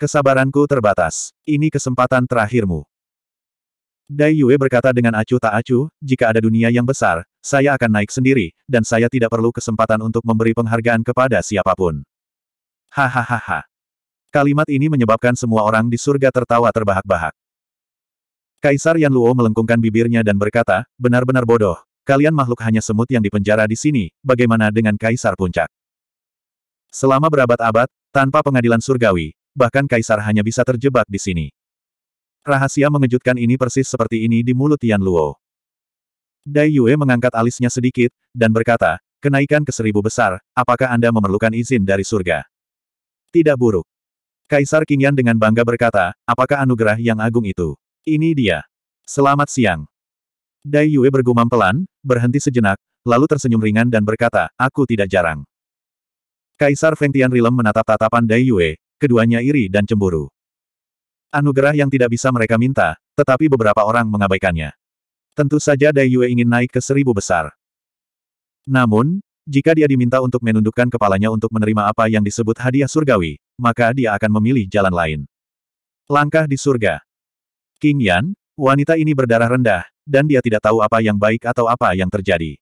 Kesabaranku terbatas. Ini kesempatan terakhirmu. Dai Yue berkata dengan acuh tak acuh, jika ada dunia yang besar, saya akan naik sendiri, dan saya tidak perlu kesempatan untuk memberi penghargaan kepada siapapun. Hahaha. Kalimat ini menyebabkan semua orang di surga tertawa terbahak-bahak. Kaisar Yan Luo melengkungkan bibirnya dan berkata, benar-benar bodoh, kalian makhluk hanya semut yang dipenjara di sini, bagaimana dengan Kaisar Puncak? Selama berabad-abad, tanpa pengadilan surgawi, bahkan Kaisar hanya bisa terjebak di sini. Rahasia mengejutkan ini persis seperti ini di mulut Tian Luo. Dai Yue mengangkat alisnya sedikit, dan berkata, kenaikan ke seribu besar, apakah Anda memerlukan izin dari surga? Tidak buruk. Kaisar Qingyan dengan bangga berkata, apakah anugerah yang agung itu? Ini dia. Selamat siang. Dai Yue bergumam pelan, berhenti sejenak, lalu tersenyum ringan dan berkata, aku tidak jarang. Kaisar Feng Tian Rilem menatap tatapan Dai Yue, keduanya iri dan cemburu. Anugerah yang tidak bisa mereka minta, tetapi beberapa orang mengabaikannya. Tentu saja Dai Yue ingin naik ke seribu besar. Namun, jika dia diminta untuk menundukkan kepalanya untuk menerima apa yang disebut hadiah surgawi, maka dia akan memilih jalan lain. Langkah di surga. King Yan, wanita ini berdarah rendah, dan dia tidak tahu apa yang baik atau apa yang terjadi.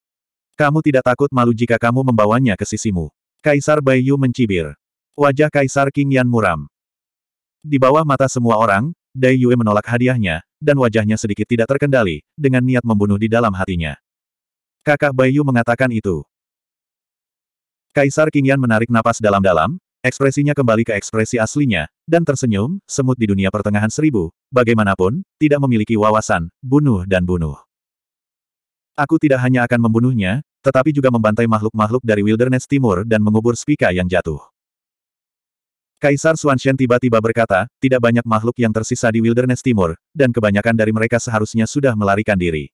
Kamu tidak takut malu jika kamu membawanya ke sisimu. Kaisar Bayu mencibir. Wajah Kaisar King Yan muram. Di bawah mata semua orang, Dai Yue menolak hadiahnya, dan wajahnya sedikit tidak terkendali, dengan niat membunuh di dalam hatinya. Kakak Bayu mengatakan itu. Kaisar Qingyan menarik napas dalam-dalam, ekspresinya kembali ke ekspresi aslinya, dan tersenyum, semut di dunia pertengahan seribu, bagaimanapun, tidak memiliki wawasan, bunuh dan bunuh. Aku tidak hanya akan membunuhnya, tetapi juga membantai makhluk-makhluk dari wilderness timur dan mengubur spika yang jatuh. Kaisar Suanshen tiba-tiba berkata, tidak banyak makhluk yang tersisa di Wilderness Timur, dan kebanyakan dari mereka seharusnya sudah melarikan diri.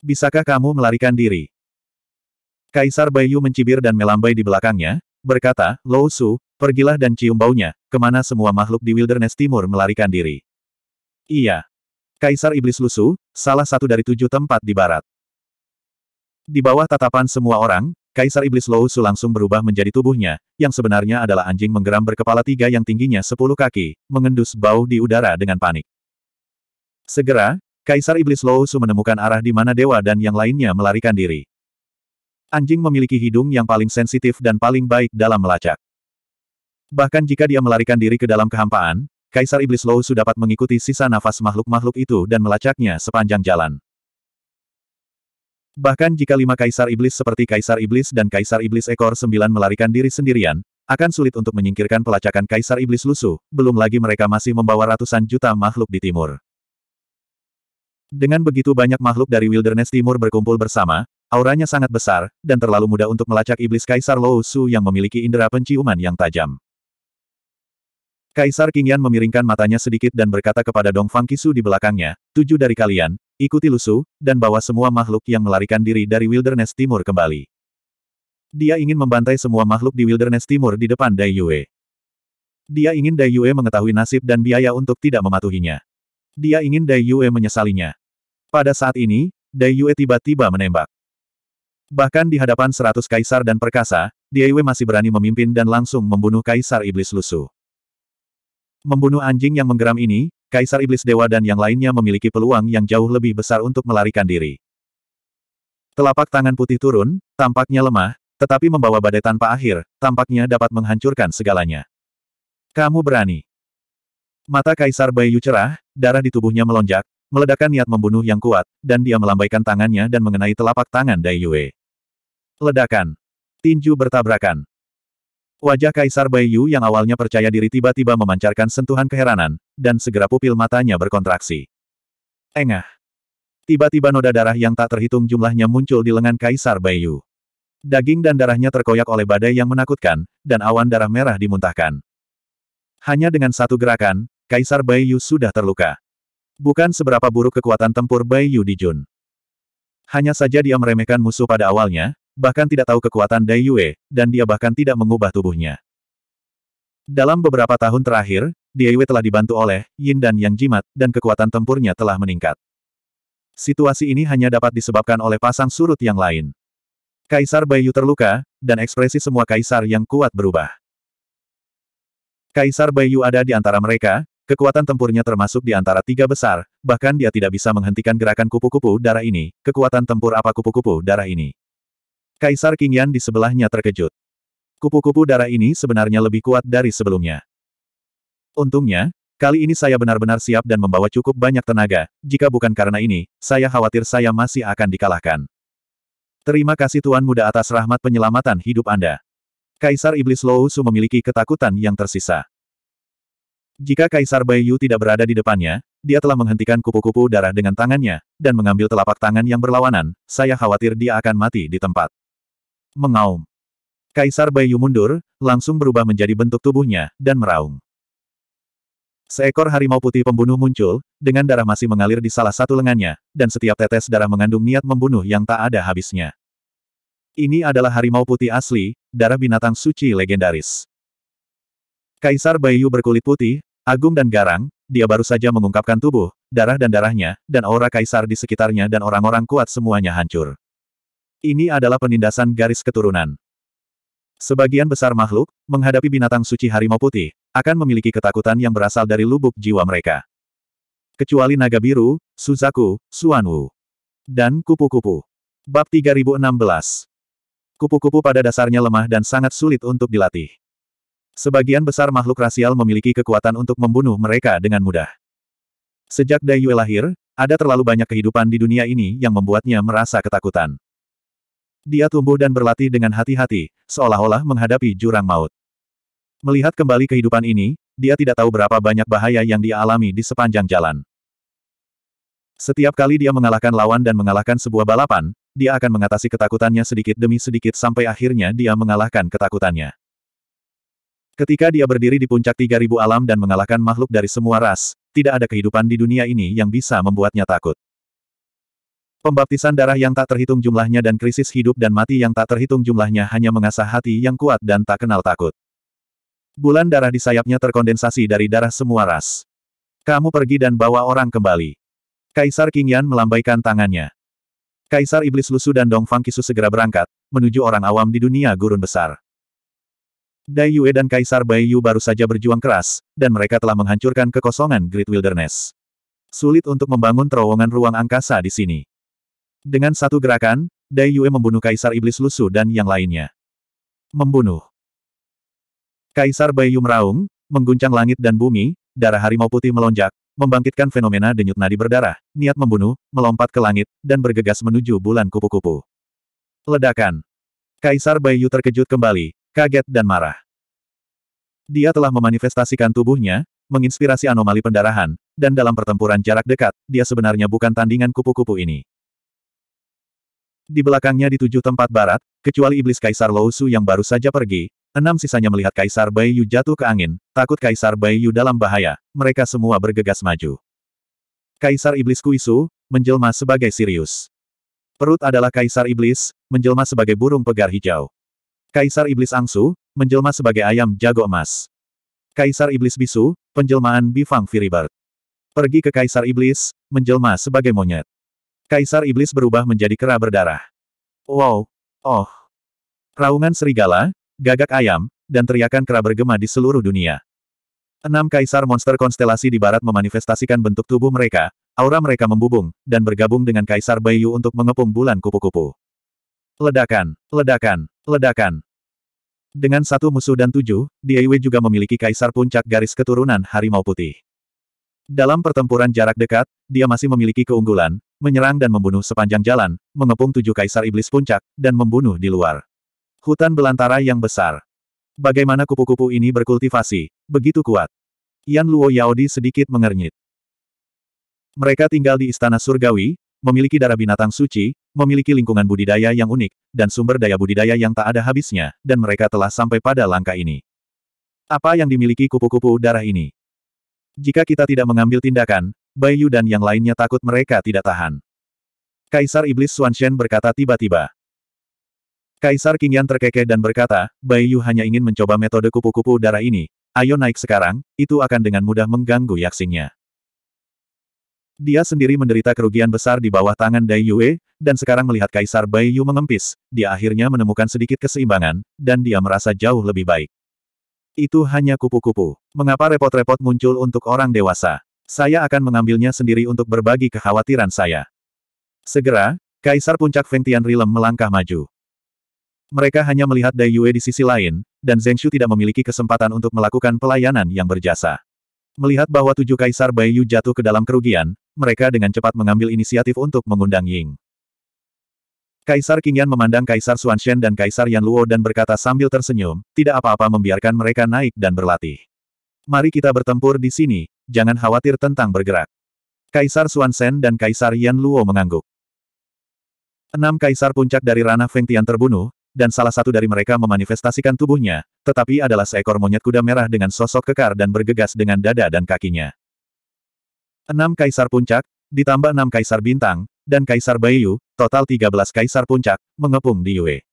Bisakah kamu melarikan diri? Kaisar Bayu mencibir dan melambai di belakangnya, berkata, "Lo Su, pergilah dan cium baunya, kemana semua makhluk di Wilderness Timur melarikan diri. Iya. Kaisar Iblis Lusu, salah satu dari tujuh tempat di barat. Di bawah tatapan semua orang, Kaisar Iblis Lou Su langsung berubah menjadi tubuhnya, yang sebenarnya adalah anjing menggeram berkepala tiga yang tingginya sepuluh kaki, mengendus bau di udara dengan panik. Segera, Kaisar Iblis Lou Su menemukan arah di mana dewa dan yang lainnya melarikan diri. Anjing memiliki hidung yang paling sensitif dan paling baik dalam melacak. Bahkan jika dia melarikan diri ke dalam kehampaan, Kaisar Iblis Lou Su dapat mengikuti sisa nafas makhluk-makhluk itu dan melacaknya sepanjang jalan. Bahkan jika lima kaisar iblis seperti kaisar iblis dan kaisar iblis ekor sembilan melarikan diri sendirian, akan sulit untuk menyingkirkan pelacakan kaisar iblis lusuh, belum lagi mereka masih membawa ratusan juta makhluk di timur. Dengan begitu banyak makhluk dari wilderness timur berkumpul bersama, auranya sangat besar, dan terlalu mudah untuk melacak iblis kaisar Lou Su yang memiliki indera penciuman yang tajam. Kaisar Qingyan memiringkan matanya sedikit dan berkata kepada Dong Fang Kisu di belakangnya, tujuh dari kalian, ikuti Lusu, dan bawa semua makhluk yang melarikan diri dari Wilderness Timur kembali. Dia ingin membantai semua makhluk di Wilderness Timur di depan Dai Yue. Dia ingin Dai Yue mengetahui nasib dan biaya untuk tidak mematuhinya. Dia ingin Dai Yue menyesalinya. Pada saat ini, Dai Yue tiba-tiba menembak. Bahkan di hadapan seratus kaisar dan perkasa, Dai Yue masih berani memimpin dan langsung membunuh kaisar iblis lusuh. Membunuh anjing yang menggeram ini, Kaisar Iblis Dewa dan yang lainnya memiliki peluang yang jauh lebih besar untuk melarikan diri. Telapak tangan putih turun, tampaknya lemah, tetapi membawa badai tanpa akhir, tampaknya dapat menghancurkan segalanya. Kamu berani. Mata Kaisar Bayu cerah, darah di tubuhnya melonjak, meledakkan niat membunuh yang kuat, dan dia melambaikan tangannya dan mengenai telapak tangan Dai Yue. Ledakan. Tinju bertabrakan. Wajah Kaisar Baiyu yang awalnya percaya diri tiba-tiba memancarkan sentuhan keheranan, dan segera pupil matanya berkontraksi. Engah. Tiba-tiba noda darah yang tak terhitung jumlahnya muncul di lengan Kaisar Baiyu. Daging dan darahnya terkoyak oleh badai yang menakutkan, dan awan darah merah dimuntahkan. Hanya dengan satu gerakan, Kaisar Baiyu sudah terluka. Bukan seberapa buruk kekuatan tempur Baiyu di Jun. Hanya saja dia meremehkan musuh pada awalnya, bahkan tidak tahu kekuatan Dai Yue, dan dia bahkan tidak mengubah tubuhnya. Dalam beberapa tahun terakhir, Dai Yue telah dibantu oleh Yin dan Yang Jimat, dan kekuatan tempurnya telah meningkat. Situasi ini hanya dapat disebabkan oleh pasang surut yang lain. Kaisar Yu terluka, dan ekspresi semua kaisar yang kuat berubah. Kaisar Yu ada di antara mereka, kekuatan tempurnya termasuk di antara tiga besar, bahkan dia tidak bisa menghentikan gerakan kupu-kupu darah ini, kekuatan tempur apa kupu-kupu darah ini. Kaisar King Yan di sebelahnya terkejut. Kupu-kupu darah ini sebenarnya lebih kuat dari sebelumnya. Untungnya, kali ini saya benar-benar siap dan membawa cukup banyak tenaga, jika bukan karena ini, saya khawatir saya masih akan dikalahkan. Terima kasih Tuan Muda atas rahmat penyelamatan hidup Anda. Kaisar Iblis Lousu memiliki ketakutan yang tersisa. Jika Kaisar Yu tidak berada di depannya, dia telah menghentikan kupu-kupu darah dengan tangannya, dan mengambil telapak tangan yang berlawanan, saya khawatir dia akan mati di tempat. Mengaum. Kaisar Bayu mundur, langsung berubah menjadi bentuk tubuhnya, dan meraung. Seekor harimau putih pembunuh muncul, dengan darah masih mengalir di salah satu lengannya, dan setiap tetes darah mengandung niat membunuh yang tak ada habisnya. Ini adalah harimau putih asli, darah binatang suci legendaris. Kaisar Bayu berkulit putih, agung dan garang, dia baru saja mengungkapkan tubuh, darah dan darahnya, dan aura kaisar di sekitarnya dan orang-orang kuat semuanya hancur. Ini adalah penindasan garis keturunan. Sebagian besar makhluk, menghadapi binatang suci harimau putih, akan memiliki ketakutan yang berasal dari lubuk jiwa mereka. Kecuali naga biru, Suzaku, Suanwu, dan kupu-kupu. Bab 3016 Kupu-kupu pada dasarnya lemah dan sangat sulit untuk dilatih. Sebagian besar makhluk rasial memiliki kekuatan untuk membunuh mereka dengan mudah. Sejak Dayue lahir, ada terlalu banyak kehidupan di dunia ini yang membuatnya merasa ketakutan. Dia tumbuh dan berlatih dengan hati-hati, seolah-olah menghadapi jurang maut. Melihat kembali kehidupan ini, dia tidak tahu berapa banyak bahaya yang dia alami di sepanjang jalan. Setiap kali dia mengalahkan lawan dan mengalahkan sebuah balapan, dia akan mengatasi ketakutannya sedikit demi sedikit sampai akhirnya dia mengalahkan ketakutannya. Ketika dia berdiri di puncak 3000 alam dan mengalahkan makhluk dari semua ras, tidak ada kehidupan di dunia ini yang bisa membuatnya takut. Pembaptisan darah yang tak terhitung jumlahnya dan krisis hidup dan mati yang tak terhitung jumlahnya hanya mengasah hati yang kuat dan tak kenal takut. Bulan darah di sayapnya terkondensasi dari darah semua ras. Kamu pergi dan bawa orang kembali. Kaisar King Yan melambaikan tangannya. Kaisar Iblis Lusu dan Dong Fang Kisu segera berangkat, menuju orang awam di dunia gurun besar. Dai Yue dan Kaisar Bai Yu baru saja berjuang keras, dan mereka telah menghancurkan kekosongan Great Wilderness. Sulit untuk membangun terowongan ruang angkasa di sini. Dengan satu gerakan, Dai Yue membunuh Kaisar Iblis Lusu dan yang lainnya. Membunuh. Kaisar Bayu meraung, mengguncang langit dan bumi, darah harimau putih melonjak, membangkitkan fenomena denyut nadi berdarah, niat membunuh, melompat ke langit, dan bergegas menuju bulan kupu-kupu. Ledakan. Kaisar Bayu terkejut kembali, kaget dan marah. Dia telah memanifestasikan tubuhnya, menginspirasi anomali pendarahan, dan dalam pertempuran jarak dekat, dia sebenarnya bukan tandingan kupu-kupu ini. Di belakangnya di tujuh tempat barat, kecuali iblis Kaisar Lousu yang baru saja pergi, enam sisanya melihat Kaisar Yu jatuh ke angin, takut Kaisar Yu dalam bahaya, mereka semua bergegas maju. Kaisar Iblis Kuisu, menjelma sebagai Sirius. Perut adalah Kaisar Iblis, menjelma sebagai burung pegar hijau. Kaisar Iblis Angsu, menjelma sebagai ayam jago emas. Kaisar Iblis Bisu, penjelmaan Bifang Firibert. Pergi ke Kaisar Iblis, menjelma sebagai monyet. Kaisar Iblis berubah menjadi kera berdarah. Wow! Oh! Raungan serigala, gagak ayam, dan teriakan kera bergema di seluruh dunia. Enam kaisar monster konstelasi di barat memanifestasikan bentuk tubuh mereka, aura mereka membubung, dan bergabung dengan Kaisar Bayu untuk mengepung bulan kupu-kupu. Ledakan, ledakan, ledakan. Dengan satu musuh dan tujuh, Diewe juga memiliki kaisar puncak garis keturunan harimau putih. Dalam pertempuran jarak dekat, dia masih memiliki keunggulan, menyerang dan membunuh sepanjang jalan, mengepung tujuh kaisar iblis puncak, dan membunuh di luar. Hutan belantara yang besar. Bagaimana kupu-kupu ini berkultivasi, begitu kuat. Yan Luo Yaodi sedikit mengernyit. Mereka tinggal di istana surgawi, memiliki darah binatang suci, memiliki lingkungan budidaya yang unik, dan sumber daya budidaya yang tak ada habisnya, dan mereka telah sampai pada langkah ini. Apa yang dimiliki kupu-kupu darah ini? Jika kita tidak mengambil tindakan, Bayu dan yang lainnya takut mereka tidak tahan. Kaisar Iblis Shen berkata tiba-tiba. Kaisar King Yan terkekeh dan berkata, Bayu hanya ingin mencoba metode kupu-kupu darah ini, ayo naik sekarang, itu akan dengan mudah mengganggu yaksingnya. Dia sendiri menderita kerugian besar di bawah tangan Dai Yue, dan sekarang melihat Kaisar Bai Yu mengempis, dia akhirnya menemukan sedikit keseimbangan, dan dia merasa jauh lebih baik. Itu hanya kupu-kupu. Mengapa repot-repot muncul untuk orang dewasa? Saya akan mengambilnya sendiri untuk berbagi kekhawatiran saya. Segera, Kaisar Puncak Feng Tianrilem melangkah maju. Mereka hanya melihat Dai Yue di sisi lain, dan Zheng Shu tidak memiliki kesempatan untuk melakukan pelayanan yang berjasa. Melihat bahwa tujuh kaisar Bai Yu jatuh ke dalam kerugian, mereka dengan cepat mengambil inisiatif untuk mengundang Ying. Kaisar Qingyan memandang Kaisar Xuanshen dan Kaisar Yan Luo dan berkata sambil tersenyum, tidak apa-apa membiarkan mereka naik dan berlatih. Mari kita bertempur di sini, jangan khawatir tentang bergerak. Kaisar Suansen dan Kaisar Yan Luo mengangguk. Enam kaisar puncak dari ranah Feng Tian terbunuh, dan salah satu dari mereka memanifestasikan tubuhnya, tetapi adalah seekor monyet kuda merah dengan sosok kekar dan bergegas dengan dada dan kakinya. Enam kaisar puncak, ditambah enam kaisar bintang, dan kaisar Baiyu, total tiga belas kaisar puncak, mengepung di Yue.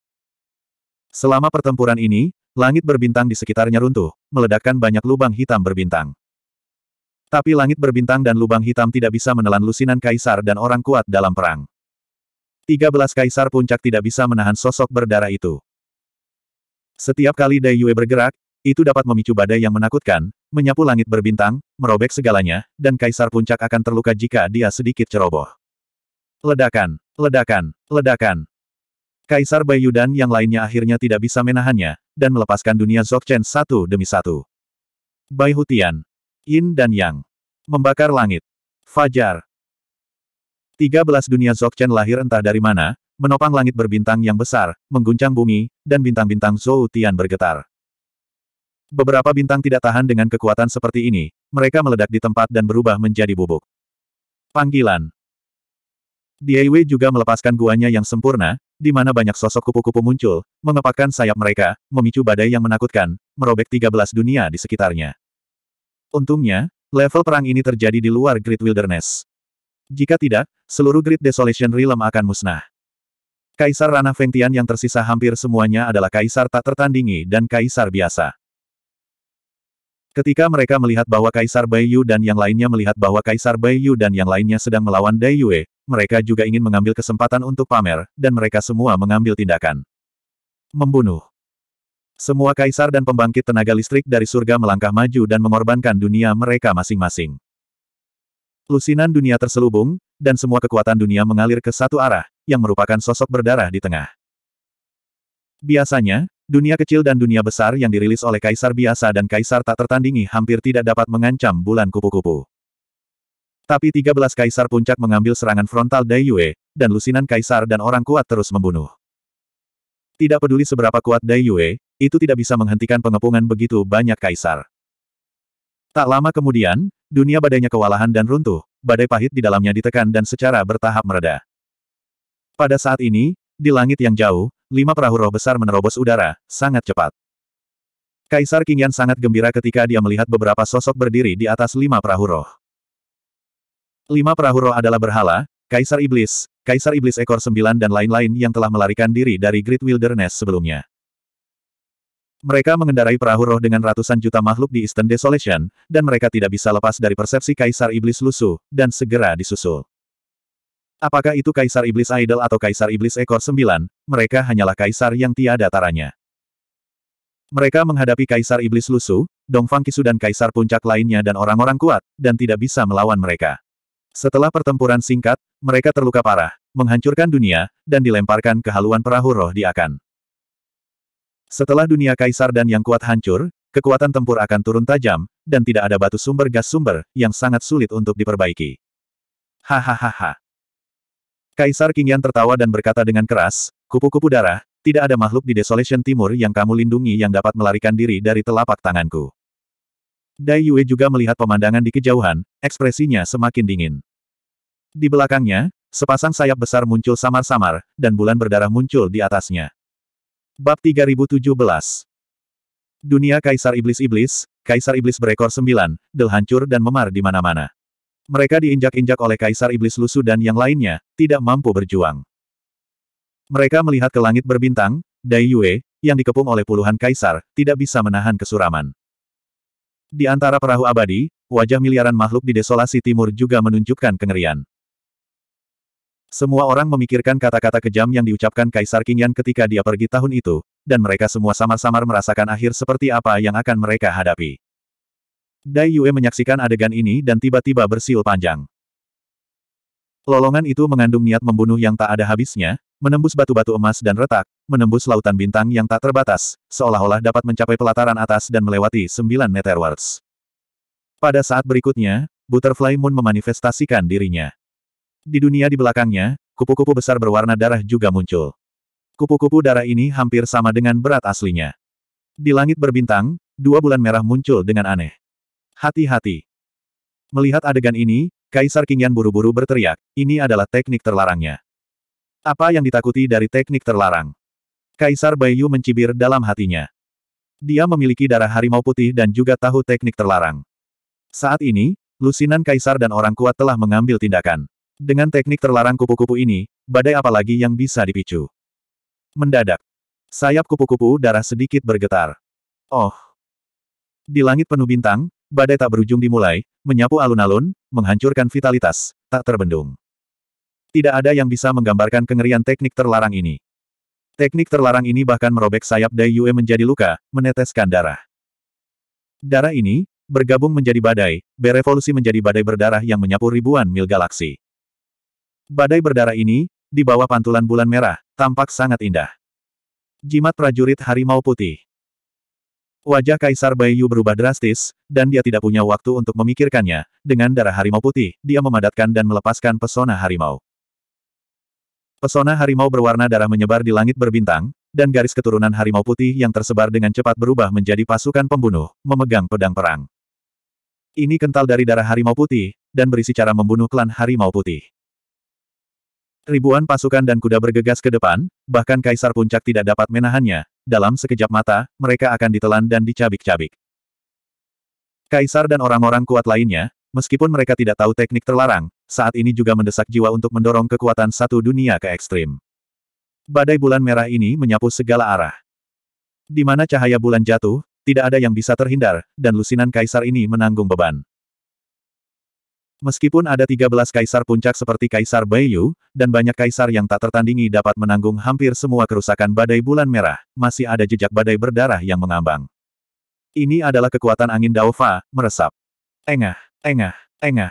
Selama pertempuran ini, langit berbintang di sekitarnya runtuh, meledakkan banyak lubang hitam berbintang. Tapi langit berbintang dan lubang hitam tidak bisa menelan lusinan kaisar dan orang kuat dalam perang. 13 kaisar puncak tidak bisa menahan sosok berdarah itu. Setiap kali Dai Yue bergerak, itu dapat memicu badai yang menakutkan, menyapu langit berbintang, merobek segalanya, dan kaisar puncak akan terluka jika dia sedikit ceroboh. Ledakan, ledakan, ledakan. Kaisar dan yang lainnya akhirnya tidak bisa menahannya, dan melepaskan dunia Zokchen satu demi satu. Bai Hutian, Yin dan Yang. Membakar langit. Fajar. 13 dunia Zokchen lahir entah dari mana, menopang langit berbintang yang besar, mengguncang bumi, dan bintang-bintang Zhou Tian bergetar. Beberapa bintang tidak tahan dengan kekuatan seperti ini, mereka meledak di tempat dan berubah menjadi bubuk. Panggilan Diewe juga melepaskan guanya yang sempurna, di mana banyak sosok kupu-kupu muncul, mengepakkan sayap mereka, memicu badai yang menakutkan, merobek 13 dunia di sekitarnya. Untungnya, level perang ini terjadi di luar Great Wilderness. Jika tidak, seluruh Great Desolation Realm akan musnah. Kaisar Ranah Fengtian yang tersisa hampir semuanya adalah kaisar tak tertandingi dan kaisar biasa. Ketika mereka melihat bahwa Kaisar Baiyu dan yang lainnya melihat bahwa Kaisar Baiyu dan yang lainnya sedang melawan Dai Yue, mereka juga ingin mengambil kesempatan untuk pamer, dan mereka semua mengambil tindakan. Membunuh. Semua kaisar dan pembangkit tenaga listrik dari surga melangkah maju dan mengorbankan dunia mereka masing-masing. Lusinan dunia terselubung, dan semua kekuatan dunia mengalir ke satu arah, yang merupakan sosok berdarah di tengah. Biasanya, dunia kecil dan dunia besar yang dirilis oleh kaisar biasa dan kaisar tak tertandingi hampir tidak dapat mengancam bulan kupu-kupu. Tapi 13 kaisar puncak mengambil serangan frontal Daiyue, dan lusinan kaisar dan orang kuat terus membunuh. Tidak peduli seberapa kuat Daiyue, itu tidak bisa menghentikan pengepungan begitu banyak kaisar. Tak lama kemudian, dunia badainya kewalahan dan runtuh, badai pahit di dalamnya ditekan dan secara bertahap mereda. Pada saat ini, di langit yang jauh, lima perahu roh besar menerobos udara, sangat cepat. Kaisar Kingian sangat gembira ketika dia melihat beberapa sosok berdiri di atas lima perahu roh. Lima perahu roh adalah berhala, Kaisar Iblis, Kaisar Iblis Ekor Sembilan dan lain-lain yang telah melarikan diri dari Great Wilderness sebelumnya. Mereka mengendarai perahu roh dengan ratusan juta makhluk di Eastern Desolation, dan mereka tidak bisa lepas dari persepsi Kaisar Iblis lusuh, dan segera disusul. Apakah itu Kaisar Iblis Idol atau Kaisar Iblis Ekor Sembilan, mereka hanyalah Kaisar yang tiada taranya. Mereka menghadapi Kaisar Iblis lusuh, Dongfang Kisu dan Kaisar Puncak lainnya dan orang-orang kuat, dan tidak bisa melawan mereka. Setelah pertempuran singkat, mereka terluka parah, menghancurkan dunia, dan dilemparkan ke haluan perahu roh di Akan. Setelah dunia kaisar dan yang kuat hancur, kekuatan tempur akan turun tajam, dan tidak ada batu sumber gas sumber, yang sangat sulit untuk diperbaiki. Hahaha. Kaisar Qingyan tertawa dan berkata dengan keras, kupu-kupu darah, tidak ada makhluk di Desolation Timur yang kamu lindungi yang dapat melarikan diri dari telapak tanganku. Dai Yue juga melihat pemandangan di kejauhan, ekspresinya semakin dingin. Di belakangnya, sepasang sayap besar muncul samar-samar, dan bulan berdarah muncul di atasnya. Bab 3017 Dunia Kaisar Iblis-Iblis, Kaisar Iblis berekor sembilan, del dan memar di mana-mana. Mereka diinjak-injak oleh Kaisar Iblis Lusu dan yang lainnya, tidak mampu berjuang. Mereka melihat ke langit berbintang, Dai Yue, yang dikepung oleh puluhan kaisar, tidak bisa menahan kesuraman. Di antara perahu abadi, wajah miliaran makhluk di desolasi timur juga menunjukkan kengerian. Semua orang memikirkan kata-kata kejam yang diucapkan Kaisar Qingyan ketika dia pergi tahun itu, dan mereka semua samar-samar merasakan akhir seperti apa yang akan mereka hadapi. Dai Yue menyaksikan adegan ini dan tiba-tiba bersiul panjang. Lolongan itu mengandung niat membunuh yang tak ada habisnya, menembus batu-batu emas dan retak, menembus lautan bintang yang tak terbatas, seolah-olah dapat mencapai pelataran atas dan melewati sembilan netherworlds. Pada saat berikutnya, Butterfly Moon memanifestasikan dirinya. Di dunia di belakangnya, kupu-kupu besar berwarna darah juga muncul. Kupu-kupu darah ini hampir sama dengan berat aslinya. Di langit berbintang, dua bulan merah muncul dengan aneh. Hati-hati. Melihat adegan ini, Kaisar Kingyan buru-buru berteriak, ini adalah teknik terlarangnya. Apa yang ditakuti dari teknik terlarang? Kaisar Bayu mencibir dalam hatinya. Dia memiliki darah harimau putih dan juga tahu teknik terlarang. Saat ini, lusinan Kaisar dan orang kuat telah mengambil tindakan. Dengan teknik terlarang kupu-kupu ini, badai apalagi yang bisa dipicu. Mendadak. Sayap kupu-kupu darah sedikit bergetar. Oh. Di langit penuh bintang, badai tak berujung dimulai, menyapu alun-alun, menghancurkan vitalitas, tak terbendung. Tidak ada yang bisa menggambarkan kengerian teknik terlarang ini. Teknik terlarang ini bahkan merobek sayap Dai Yue menjadi luka, meneteskan darah. Darah ini, bergabung menjadi badai, berevolusi menjadi badai berdarah yang menyapu ribuan mil galaksi. Badai berdarah ini, di bawah pantulan bulan merah, tampak sangat indah. Jimat prajurit harimau putih. Wajah Kaisar Baiyu berubah drastis, dan dia tidak punya waktu untuk memikirkannya. Dengan darah harimau putih, dia memadatkan dan melepaskan pesona harimau. Pesona harimau berwarna darah menyebar di langit berbintang, dan garis keturunan harimau putih yang tersebar dengan cepat berubah menjadi pasukan pembunuh, memegang pedang perang. Ini kental dari darah harimau putih, dan berisi cara membunuh klan harimau putih. Ribuan pasukan dan kuda bergegas ke depan, bahkan Kaisar Puncak tidak dapat menahannya. Dalam sekejap mata, mereka akan ditelan dan dicabik-cabik. Kaisar dan orang-orang kuat lainnya, meskipun mereka tidak tahu teknik terlarang, saat ini juga mendesak jiwa untuk mendorong kekuatan satu dunia ke ekstrim. Badai bulan merah ini menyapu segala arah. Di mana cahaya bulan jatuh, tidak ada yang bisa terhindar, dan lusinan kaisar ini menanggung beban. Meskipun ada 13 kaisar puncak seperti Kaisar Baiyu, dan banyak kaisar yang tak tertandingi dapat menanggung hampir semua kerusakan badai bulan merah, masih ada jejak badai berdarah yang mengambang. Ini adalah kekuatan angin Daofa, meresap. Engah, engah, engah.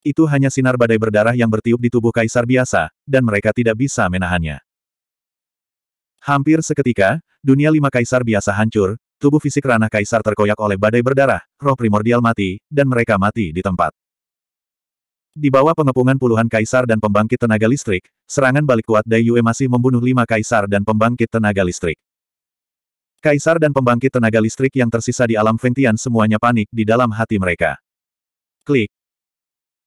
Itu hanya sinar badai berdarah yang bertiup di tubuh kaisar biasa, dan mereka tidak bisa menahannya. Hampir seketika, dunia lima kaisar biasa hancur, tubuh fisik ranah kaisar terkoyak oleh badai berdarah, roh primordial mati, dan mereka mati di tempat. Di bawah pengepungan puluhan kaisar dan pembangkit tenaga listrik, serangan balik kuat Dai Yue masih membunuh lima kaisar dan pembangkit tenaga listrik. Kaisar dan pembangkit tenaga listrik yang tersisa di alam Fengtian semuanya panik di dalam hati mereka. Klik.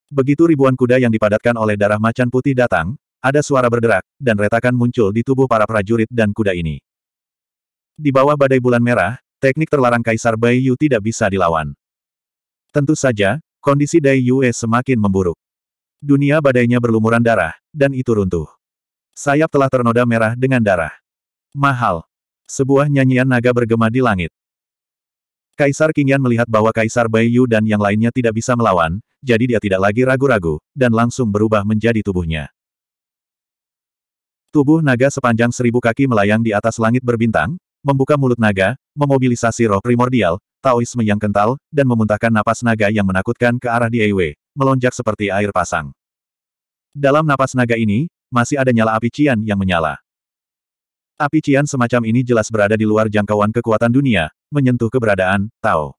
Begitu ribuan kuda yang dipadatkan oleh darah macan putih datang, ada suara berderak, dan retakan muncul di tubuh para prajurit dan kuda ini. Di bawah badai bulan merah, teknik terlarang Kaisar Bai Yu tidak bisa dilawan. Tentu saja, kondisi Dai Yue semakin memburuk. Dunia badainya berlumuran darah, dan itu runtuh. Sayap telah ternoda merah dengan darah. Mahal. Sebuah nyanyian naga bergema di langit. Kaisar Qingyan melihat bahwa Kaisar Bai Yu dan yang lainnya tidak bisa melawan, jadi dia tidak lagi ragu-ragu, dan langsung berubah menjadi tubuhnya. Tubuh naga sepanjang seribu kaki melayang di atas langit berbintang, membuka mulut naga, memobilisasi roh primordial, taoisme yang kental, dan memuntahkan napas naga yang menakutkan ke arah Diewe, melonjak seperti air pasang. Dalam napas naga ini, masih ada nyala api cian yang menyala. Api cian semacam ini jelas berada di luar jangkauan kekuatan dunia, menyentuh keberadaan, Tao.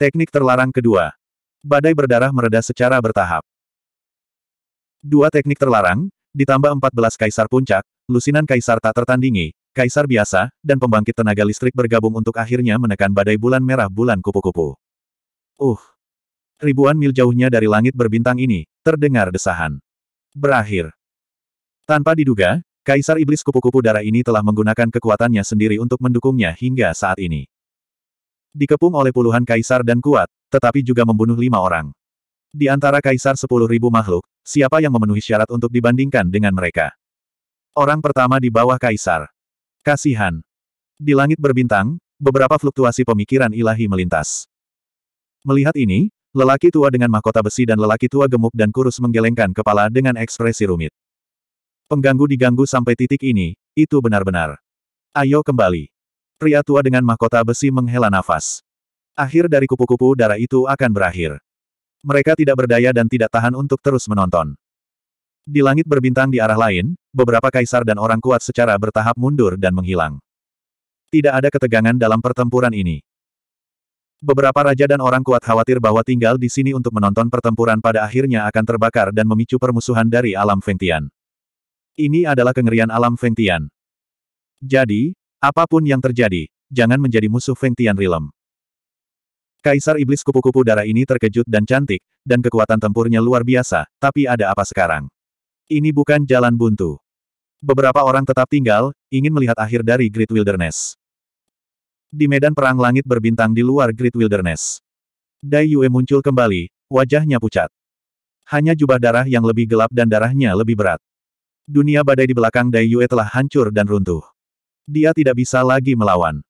Teknik terlarang kedua. Badai berdarah mereda secara bertahap. Dua teknik terlarang, ditambah 14 kaisar puncak, lusinan kaisar tak tertandingi, kaisar biasa, dan pembangkit tenaga listrik bergabung untuk akhirnya menekan badai bulan merah bulan kupu-kupu. Uh, ribuan mil jauhnya dari langit berbintang ini, terdengar desahan. Berakhir. Tanpa diduga, Kaisar Iblis Kupu-Kupu Darah ini telah menggunakan kekuatannya sendiri untuk mendukungnya hingga saat ini. Dikepung oleh puluhan kaisar dan kuat, tetapi juga membunuh lima orang. Di antara kaisar sepuluh ribu makhluk, siapa yang memenuhi syarat untuk dibandingkan dengan mereka? Orang pertama di bawah kaisar. Kasihan. Di langit berbintang, beberapa fluktuasi pemikiran ilahi melintas. Melihat ini, Lelaki tua dengan mahkota besi dan lelaki tua gemuk dan kurus menggelengkan kepala dengan ekspresi rumit. Pengganggu diganggu sampai titik ini, itu benar-benar. Ayo kembali. Pria tua dengan mahkota besi menghela nafas. Akhir dari kupu-kupu darah itu akan berakhir. Mereka tidak berdaya dan tidak tahan untuk terus menonton. Di langit berbintang di arah lain, beberapa kaisar dan orang kuat secara bertahap mundur dan menghilang. Tidak ada ketegangan dalam pertempuran ini. Beberapa raja dan orang kuat khawatir bahwa tinggal di sini untuk menonton pertempuran pada akhirnya akan terbakar dan memicu permusuhan dari alam Fengtian. Ini adalah kengerian alam Fengtian. Jadi, apapun yang terjadi, jangan menjadi musuh Fengtian Realm. Kaisar Iblis Kupu-Kupu Darah ini terkejut dan cantik, dan kekuatan tempurnya luar biasa, tapi ada apa sekarang? Ini bukan jalan buntu. Beberapa orang tetap tinggal, ingin melihat akhir dari Great Wilderness. Di medan perang langit berbintang di luar Great Wilderness. Dai Yue muncul kembali, wajahnya pucat. Hanya jubah darah yang lebih gelap dan darahnya lebih berat. Dunia badai di belakang Dai Yue telah hancur dan runtuh. Dia tidak bisa lagi melawan.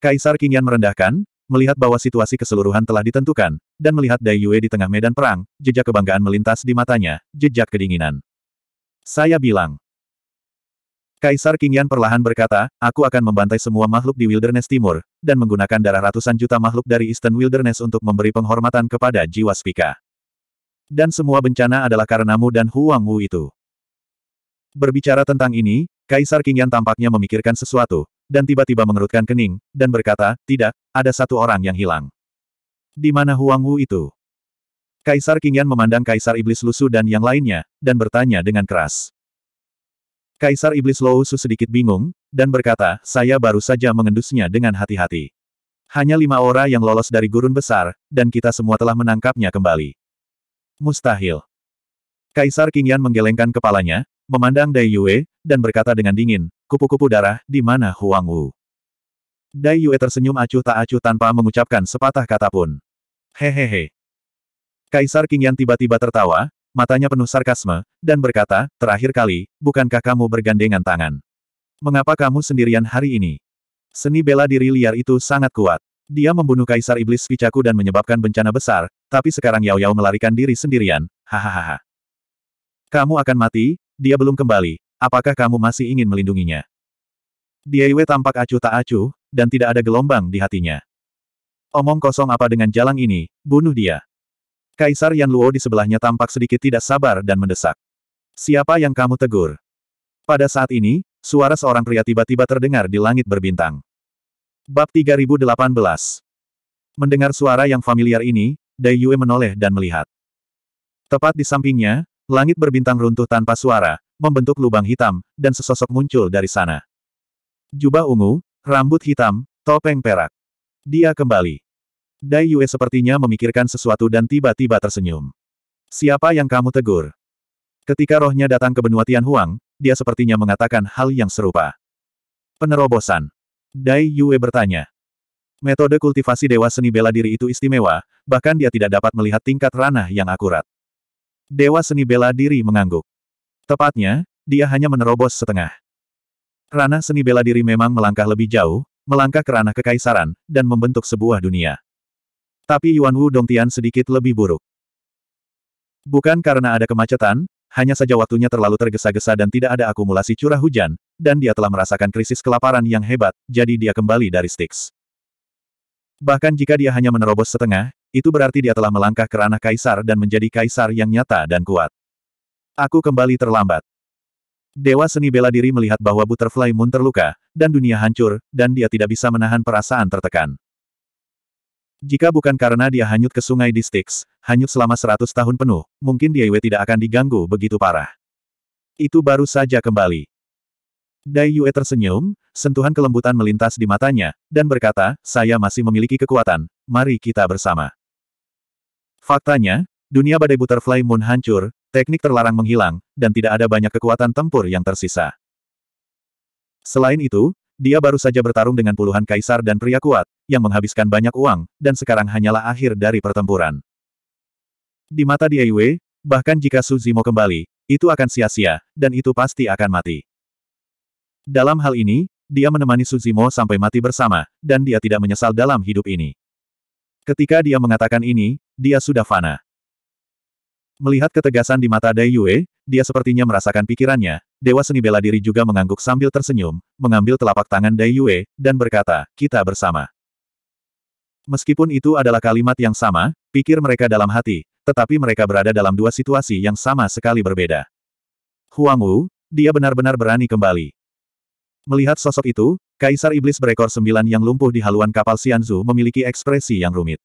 Kaisar Qingyan merendahkan, melihat bahwa situasi keseluruhan telah ditentukan, dan melihat Dai Yue di tengah medan perang, jejak kebanggaan melintas di matanya, jejak kedinginan. Saya bilang, Kaisar Qingyan perlahan berkata, aku akan membantai semua makhluk di Wilderness Timur, dan menggunakan darah ratusan juta makhluk dari Eastern Wilderness untuk memberi penghormatan kepada jiwa Spika. Dan semua bencana adalah karenamu dan Huang Wu itu. Berbicara tentang ini, Kaisar Qingyan tampaknya memikirkan sesuatu, dan tiba-tiba mengerutkan kening, dan berkata, tidak, ada satu orang yang hilang. Di mana Huang Wu itu? Kaisar Qingyan memandang Kaisar Iblis Lusu dan yang lainnya, dan bertanya dengan keras. Kaisar Iblis Lousu sedikit bingung, dan berkata, saya baru saja mengendusnya dengan hati-hati. Hanya lima orang yang lolos dari gurun besar, dan kita semua telah menangkapnya kembali. Mustahil. Kaisar Qingyan menggelengkan kepalanya, memandang Dai Yue, dan berkata dengan dingin, kupu-kupu darah, di mana Huang Wu? Dai Yue tersenyum acuh tak acuh tanpa mengucapkan sepatah kata pun. Hehehe. Kaisar Qingyan tiba-tiba tertawa, matanya penuh sarkasme, dan berkata, terakhir kali, bukankah kamu bergandengan tangan? Mengapa kamu sendirian hari ini? Seni bela diri liar itu sangat kuat. Dia membunuh Kaisar Iblis Picaku dan menyebabkan bencana besar, tapi sekarang Yao Yao melarikan diri sendirian, hahaha. Kamu akan mati, dia belum kembali, apakah kamu masih ingin melindunginya? Diaiwe tampak acuh tak acuh, dan tidak ada gelombang di hatinya. Omong kosong apa dengan jalan ini, bunuh dia. Kaisar Yan Luo di sebelahnya tampak sedikit tidak sabar dan mendesak. Siapa yang kamu tegur? Pada saat ini, suara seorang pria tiba-tiba terdengar di langit berbintang. Bab 3018 Mendengar suara yang familiar ini, Dai Yue menoleh dan melihat. Tepat di sampingnya, langit berbintang runtuh tanpa suara, membentuk lubang hitam, dan sesosok muncul dari sana. Jubah ungu, rambut hitam, topeng perak. Dia kembali. Dai Yue sepertinya memikirkan sesuatu dan tiba-tiba tersenyum. Siapa yang kamu tegur? Ketika rohnya datang ke benua Tian Huang, dia sepertinya mengatakan hal yang serupa. Penerobosan. Dai Yue bertanya. Metode kultivasi Dewa Seni Bela Diri itu istimewa, bahkan dia tidak dapat melihat tingkat ranah yang akurat. Dewa Seni Bela Diri mengangguk. Tepatnya, dia hanya menerobos setengah. Ranah seni bela diri memang melangkah lebih jauh, melangkah ke ranah kekaisaran, dan membentuk sebuah dunia. Tapi Yuan Wu Dongtian sedikit lebih buruk. Bukan karena ada kemacetan, hanya saja waktunya terlalu tergesa-gesa dan tidak ada akumulasi curah hujan, dan dia telah merasakan krisis kelaparan yang hebat, jadi dia kembali dari Styx. Bahkan jika dia hanya menerobos setengah, itu berarti dia telah melangkah ke ranah kaisar dan menjadi kaisar yang nyata dan kuat. Aku kembali terlambat. Dewa seni bela diri melihat bahwa Butterfly Moon terluka, dan dunia hancur, dan dia tidak bisa menahan perasaan tertekan. Jika bukan karena dia hanyut ke sungai di Styx, hanyut selama seratus tahun penuh, mungkin Diewe tidak akan diganggu begitu parah. Itu baru saja kembali. Dai Yue tersenyum, sentuhan kelembutan melintas di matanya, dan berkata, saya masih memiliki kekuatan, mari kita bersama. Faktanya, dunia badai butterfly moon hancur, teknik terlarang menghilang, dan tidak ada banyak kekuatan tempur yang tersisa. Selain itu, dia baru saja bertarung dengan puluhan kaisar dan pria kuat, yang menghabiskan banyak uang, dan sekarang hanyalah akhir dari pertempuran. Di mata Yue, bahkan jika Suzimo kembali, itu akan sia-sia, dan itu pasti akan mati. Dalam hal ini, dia menemani Suzimo sampai mati bersama, dan dia tidak menyesal dalam hidup ini. Ketika dia mengatakan ini, dia sudah fana. Melihat ketegasan di mata Dai Yue, dia sepertinya merasakan pikirannya, Dewa Seni Bela Diri juga mengangguk sambil tersenyum, mengambil telapak tangan Dai Yue, dan berkata, kita bersama. Meskipun itu adalah kalimat yang sama, pikir mereka dalam hati, tetapi mereka berada dalam dua situasi yang sama sekali berbeda. Huang Wu, dia benar-benar berani kembali. Melihat sosok itu, Kaisar Iblis Berekor Sembilan yang lumpuh di haluan kapal Xianzu memiliki ekspresi yang rumit.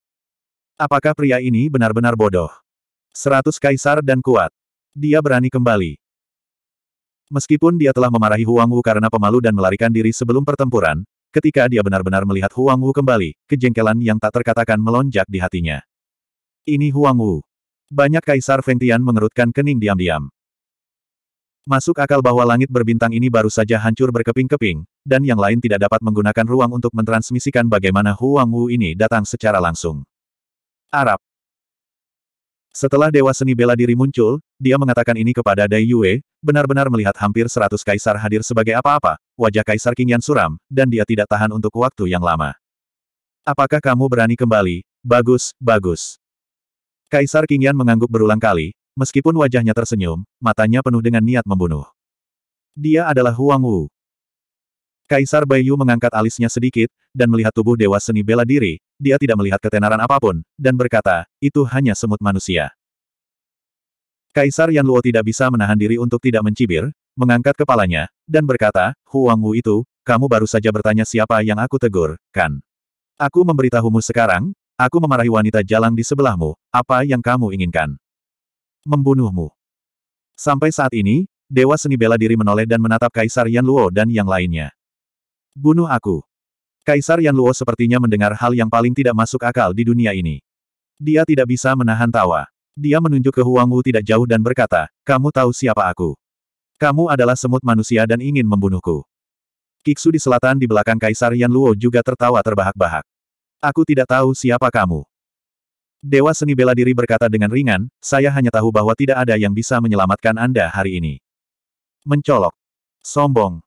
Apakah pria ini benar-benar bodoh? Seratus Kaisar dan kuat. Dia berani kembali. Meskipun dia telah memarahi Huang Wu karena pemalu dan melarikan diri sebelum pertempuran, ketika dia benar-benar melihat Huang Wu kembali, kejengkelan yang tak terkatakan melonjak di hatinya. Ini Huang Wu. Banyak Kaisar Feng Tian mengerutkan kening diam-diam. Masuk akal bahwa langit berbintang ini baru saja hancur berkeping-keping, dan yang lain tidak dapat menggunakan ruang untuk mentransmisikan bagaimana Huang Wu ini datang secara langsung. Arab. Setelah Dewa Seni Bela Diri muncul, dia mengatakan ini kepada Dai Yue, benar-benar melihat hampir seratus kaisar hadir sebagai apa-apa, wajah kaisar King Yan suram, dan dia tidak tahan untuk waktu yang lama. Apakah kamu berani kembali? Bagus, bagus. Kaisar King Yan mengangguk berulang kali, meskipun wajahnya tersenyum, matanya penuh dengan niat membunuh. Dia adalah Huang Wu, Kaisar Bayu mengangkat alisnya sedikit, dan melihat tubuh Dewa Seni Bela Diri, dia tidak melihat ketenaran apapun, dan berkata, itu hanya semut manusia. Kaisar Yan Luo tidak bisa menahan diri untuk tidak mencibir, mengangkat kepalanya, dan berkata, Huang Wu itu, kamu baru saja bertanya siapa yang aku tegur, kan? Aku memberitahumu sekarang, aku memarahi wanita jalang di sebelahmu, apa yang kamu inginkan? Membunuhmu. Sampai saat ini, Dewa Seni Bela Diri menoleh dan menatap Kaisar Yan Luo dan yang lainnya. Bunuh aku. Kaisar Yan Luo sepertinya mendengar hal yang paling tidak masuk akal di dunia ini. Dia tidak bisa menahan tawa. Dia menunjuk ke Huang Wu tidak jauh dan berkata, kamu tahu siapa aku. Kamu adalah semut manusia dan ingin membunuhku. Kiksu di selatan di belakang Kaisar Yan Luo juga tertawa terbahak-bahak. Aku tidak tahu siapa kamu. Dewa seni bela diri berkata dengan ringan, saya hanya tahu bahwa tidak ada yang bisa menyelamatkan Anda hari ini. Mencolok. Sombong.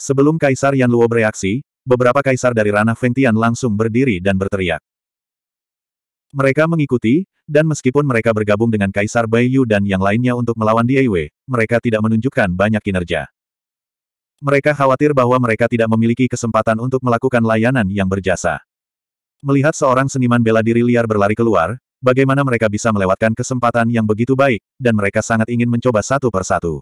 Sebelum Kaisar Yan Luo bereaksi, beberapa kaisar dari ranah Fengtian langsung berdiri dan berteriak. Mereka mengikuti, dan meskipun mereka bergabung dengan Kaisar Bai Yu dan yang lainnya untuk melawan Wei, mereka tidak menunjukkan banyak kinerja. Mereka khawatir bahwa mereka tidak memiliki kesempatan untuk melakukan layanan yang berjasa. Melihat seorang seniman bela diri liar berlari keluar, bagaimana mereka bisa melewatkan kesempatan yang begitu baik, dan mereka sangat ingin mencoba satu persatu.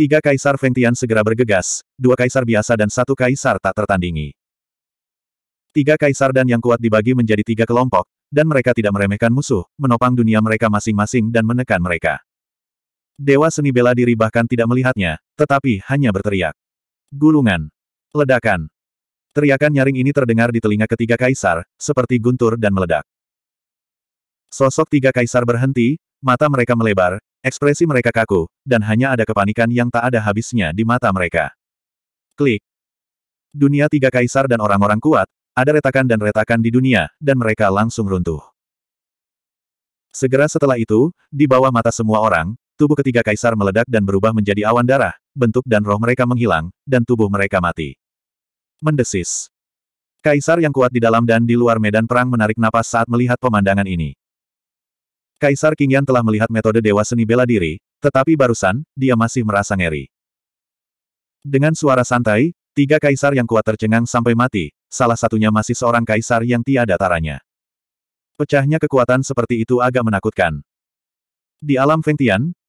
Tiga kaisar Feng Tian segera bergegas, dua kaisar biasa dan satu kaisar tak tertandingi. Tiga kaisar dan yang kuat dibagi menjadi tiga kelompok, dan mereka tidak meremehkan musuh, menopang dunia mereka masing-masing dan menekan mereka. Dewa seni bela diri bahkan tidak melihatnya, tetapi hanya berteriak. Gulungan. Ledakan. Teriakan nyaring ini terdengar di telinga ketiga kaisar, seperti guntur dan meledak. Sosok tiga kaisar berhenti, mata mereka melebar, Ekspresi mereka kaku, dan hanya ada kepanikan yang tak ada habisnya di mata mereka. Klik. Dunia tiga kaisar dan orang-orang kuat, ada retakan dan retakan di dunia, dan mereka langsung runtuh. Segera setelah itu, di bawah mata semua orang, tubuh ketiga kaisar meledak dan berubah menjadi awan darah, bentuk dan roh mereka menghilang, dan tubuh mereka mati. Mendesis. Kaisar yang kuat di dalam dan di luar medan perang menarik napas saat melihat pemandangan ini. Kaisar Qingyan telah melihat metode Dewa Seni Bela Diri, tetapi barusan, dia masih merasa ngeri. Dengan suara santai, tiga kaisar yang kuat tercengang sampai mati, salah satunya masih seorang kaisar yang tiada taranya. Pecahnya kekuatan seperti itu agak menakutkan. Di alam Feng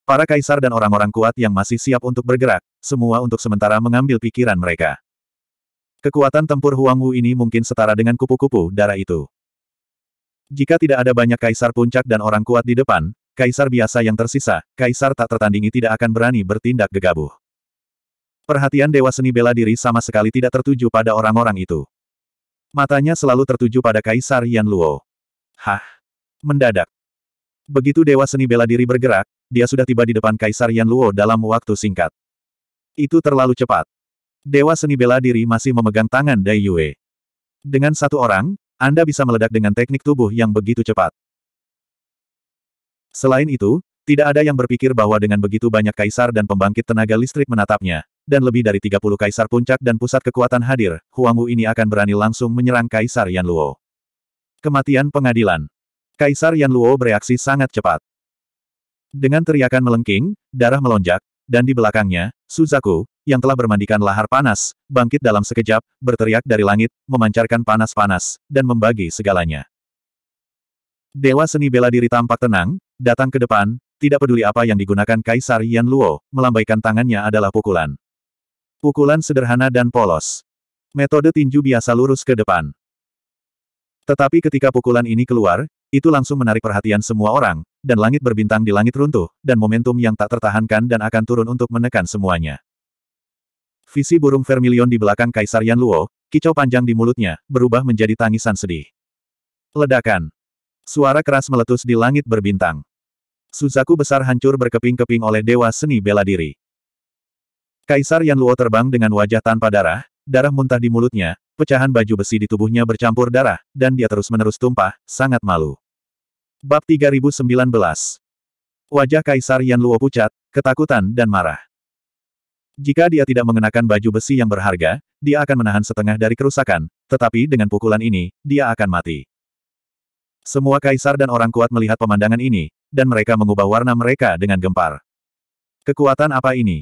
para kaisar dan orang-orang kuat yang masih siap untuk bergerak, semua untuk sementara mengambil pikiran mereka. Kekuatan tempur Huang Wu ini mungkin setara dengan kupu-kupu darah itu. Jika tidak ada banyak kaisar puncak dan orang kuat di depan, kaisar biasa yang tersisa, kaisar tak tertandingi tidak akan berani bertindak gegabah. Perhatian Dewa Seni Bela Diri sama sekali tidak tertuju pada orang-orang itu. Matanya selalu tertuju pada Kaisar Yan Luo. Hah! Mendadak. Begitu Dewa Seni Bela Diri bergerak, dia sudah tiba di depan Kaisar Yan Luo dalam waktu singkat. Itu terlalu cepat. Dewa Seni Bela Diri masih memegang tangan Dai Yue. Dengan satu orang, anda bisa meledak dengan teknik tubuh yang begitu cepat. Selain itu, tidak ada yang berpikir bahwa dengan begitu banyak kaisar dan pembangkit tenaga listrik menatapnya, dan lebih dari 30 kaisar puncak dan pusat kekuatan hadir, Huang Wu ini akan berani langsung menyerang Kaisar Yan Luo. Kematian pengadilan. Kaisar Yan Luo bereaksi sangat cepat. Dengan teriakan melengking, darah melonjak, dan di belakangnya, Suzaku, yang telah bermandikan lahar panas, bangkit dalam sekejap, berteriak dari langit, memancarkan panas-panas, dan membagi segalanya. Dewa seni bela diri tampak tenang, datang ke depan, tidak peduli apa yang digunakan Kaisar Yan Luo, melambaikan tangannya adalah pukulan. Pukulan sederhana dan polos. Metode tinju biasa lurus ke depan. Tetapi ketika pukulan ini keluar, itu langsung menarik perhatian semua orang, dan langit berbintang di langit runtuh, dan momentum yang tak tertahankan dan akan turun untuk menekan semuanya. Visi burung vermilion di belakang Kaisar Yan Luo, kicau panjang di mulutnya, berubah menjadi tangisan sedih. Ledakan. Suara keras meletus di langit berbintang. Suzaku besar hancur berkeping-keping oleh Dewa Seni Bela Diri. Kaisar Yan Luo terbang dengan wajah tanpa darah, darah muntah di mulutnya, pecahan baju besi di tubuhnya bercampur darah, dan dia terus-menerus tumpah, sangat malu. Bab 3019 Wajah Kaisar Yan Luo pucat, ketakutan dan marah. Jika dia tidak mengenakan baju besi yang berharga, dia akan menahan setengah dari kerusakan, tetapi dengan pukulan ini, dia akan mati. Semua kaisar dan orang kuat melihat pemandangan ini, dan mereka mengubah warna mereka dengan gempar. Kekuatan apa ini?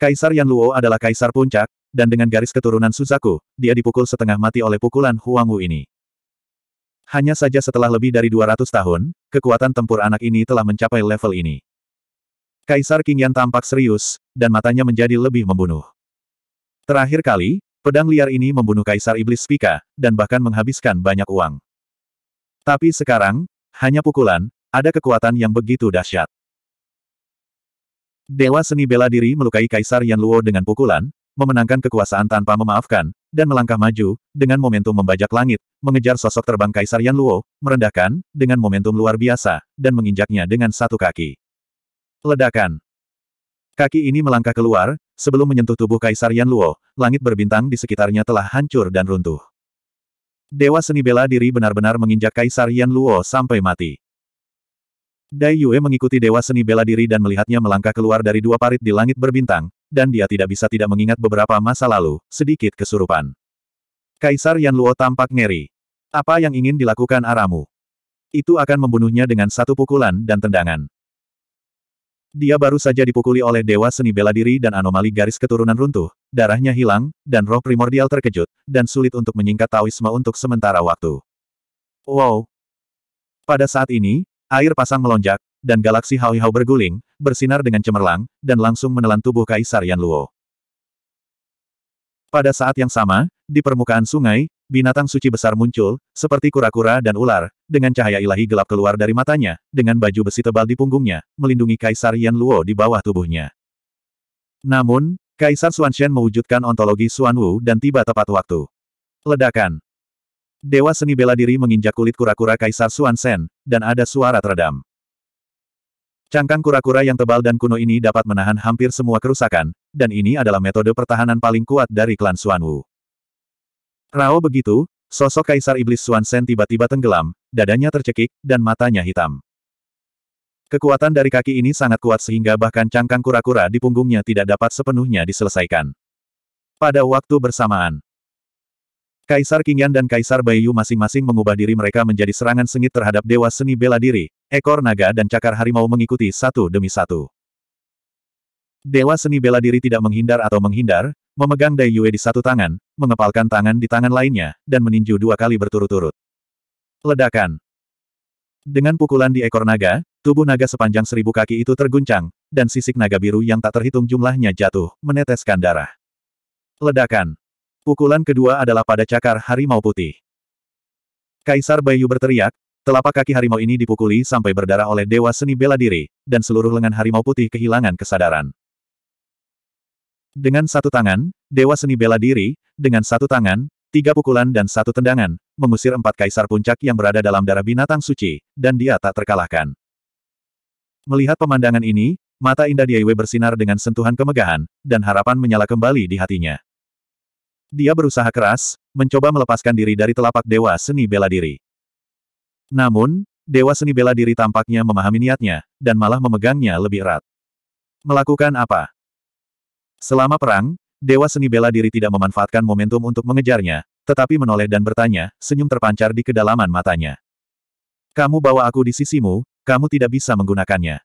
Kaisar Yan Luo adalah kaisar puncak, dan dengan garis keturunan Suzaku, dia dipukul setengah mati oleh pukulan Huang Wu ini. Hanya saja setelah lebih dari 200 tahun, kekuatan tempur anak ini telah mencapai level ini. Kaisar King Yan tampak serius, dan matanya menjadi lebih membunuh. Terakhir kali, pedang liar ini membunuh Kaisar Iblis Spika dan bahkan menghabiskan banyak uang. Tapi sekarang, hanya pukulan, ada kekuatan yang begitu dahsyat. Dewa seni bela diri melukai Kaisar Yan Luo dengan pukulan, memenangkan kekuasaan tanpa memaafkan, dan melangkah maju, dengan momentum membajak langit, mengejar sosok terbang Kaisar Yan Luo, merendahkan, dengan momentum luar biasa, dan menginjaknya dengan satu kaki. Ledakan Kaki ini melangkah keluar, sebelum menyentuh tubuh Kaisar Yan Luo, langit berbintang di sekitarnya telah hancur dan runtuh. Dewa seni bela diri benar-benar menginjak Kaisar Yan Luo sampai mati. Dai Yue mengikuti Dewa seni bela diri dan melihatnya melangkah keluar dari dua parit di langit berbintang, dan dia tidak bisa tidak mengingat beberapa masa lalu, sedikit kesurupan. Kaisar Yan Luo tampak ngeri. Apa yang ingin dilakukan Aramu? Itu akan membunuhnya dengan satu pukulan dan tendangan. Dia baru saja dipukuli oleh Dewa Seni Bela Diri dan anomali garis keturunan runtuh, darahnya hilang, dan roh primordial terkejut, dan sulit untuk menyingkat Taoisme untuk sementara waktu. Wow! Pada saat ini, air pasang melonjak, dan galaksi Hao-Hao berguling, bersinar dengan cemerlang, dan langsung menelan tubuh Kaisar Yan Luo. Pada saat yang sama, di permukaan sungai, binatang suci besar muncul, seperti kura-kura dan ular, dengan cahaya ilahi gelap keluar dari matanya, dengan baju besi tebal di punggungnya, melindungi Kaisar Yan Luo di bawah tubuhnya. Namun, Kaisar Shen mewujudkan ontologi Wu dan tiba tepat waktu. Ledakan. Dewa seni bela diri menginjak kulit kura-kura Kaisar Shen, dan ada suara teredam. Cangkang kura-kura yang tebal dan kuno ini dapat menahan hampir semua kerusakan, dan ini adalah metode pertahanan paling kuat dari klan Wu. Rao begitu, Sosok Kaisar Iblis Xuansen tiba-tiba tenggelam, dadanya tercekik, dan matanya hitam. Kekuatan dari kaki ini sangat kuat sehingga bahkan cangkang kura-kura di punggungnya tidak dapat sepenuhnya diselesaikan. Pada waktu bersamaan, Kaisar Qingyan dan Kaisar Baiyu masing-masing mengubah diri mereka menjadi serangan sengit terhadap Dewa Seni Bela Diri, ekor naga dan cakar harimau mengikuti satu demi satu. Dewa Seni Bela Diri tidak menghindar atau menghindar, memegang Dai Yue di satu tangan, mengepalkan tangan di tangan lainnya, dan meninju dua kali berturut-turut. Ledakan. Dengan pukulan di ekor naga, tubuh naga sepanjang seribu kaki itu terguncang, dan sisik naga biru yang tak terhitung jumlahnya jatuh, meneteskan darah. Ledakan. Pukulan kedua adalah pada cakar harimau putih. Kaisar Bayu berteriak, telapak kaki harimau ini dipukuli sampai berdarah oleh dewa seni bela diri, dan seluruh lengan harimau putih kehilangan kesadaran. Dengan satu tangan, Dewa Seni Bela Diri, dengan satu tangan, tiga pukulan dan satu tendangan, mengusir empat kaisar puncak yang berada dalam darah binatang suci, dan dia tak terkalahkan. Melihat pemandangan ini, mata indah Wei bersinar dengan sentuhan kemegahan, dan harapan menyala kembali di hatinya. Dia berusaha keras, mencoba melepaskan diri dari telapak Dewa Seni Bela Diri. Namun, Dewa Seni Bela Diri tampaknya memahami niatnya, dan malah memegangnya lebih erat. Melakukan apa? Selama perang, Dewa Seni Bela Diri tidak memanfaatkan momentum untuk mengejarnya, tetapi menoleh dan bertanya, senyum terpancar di kedalaman matanya. Kamu bawa aku di sisimu, kamu tidak bisa menggunakannya.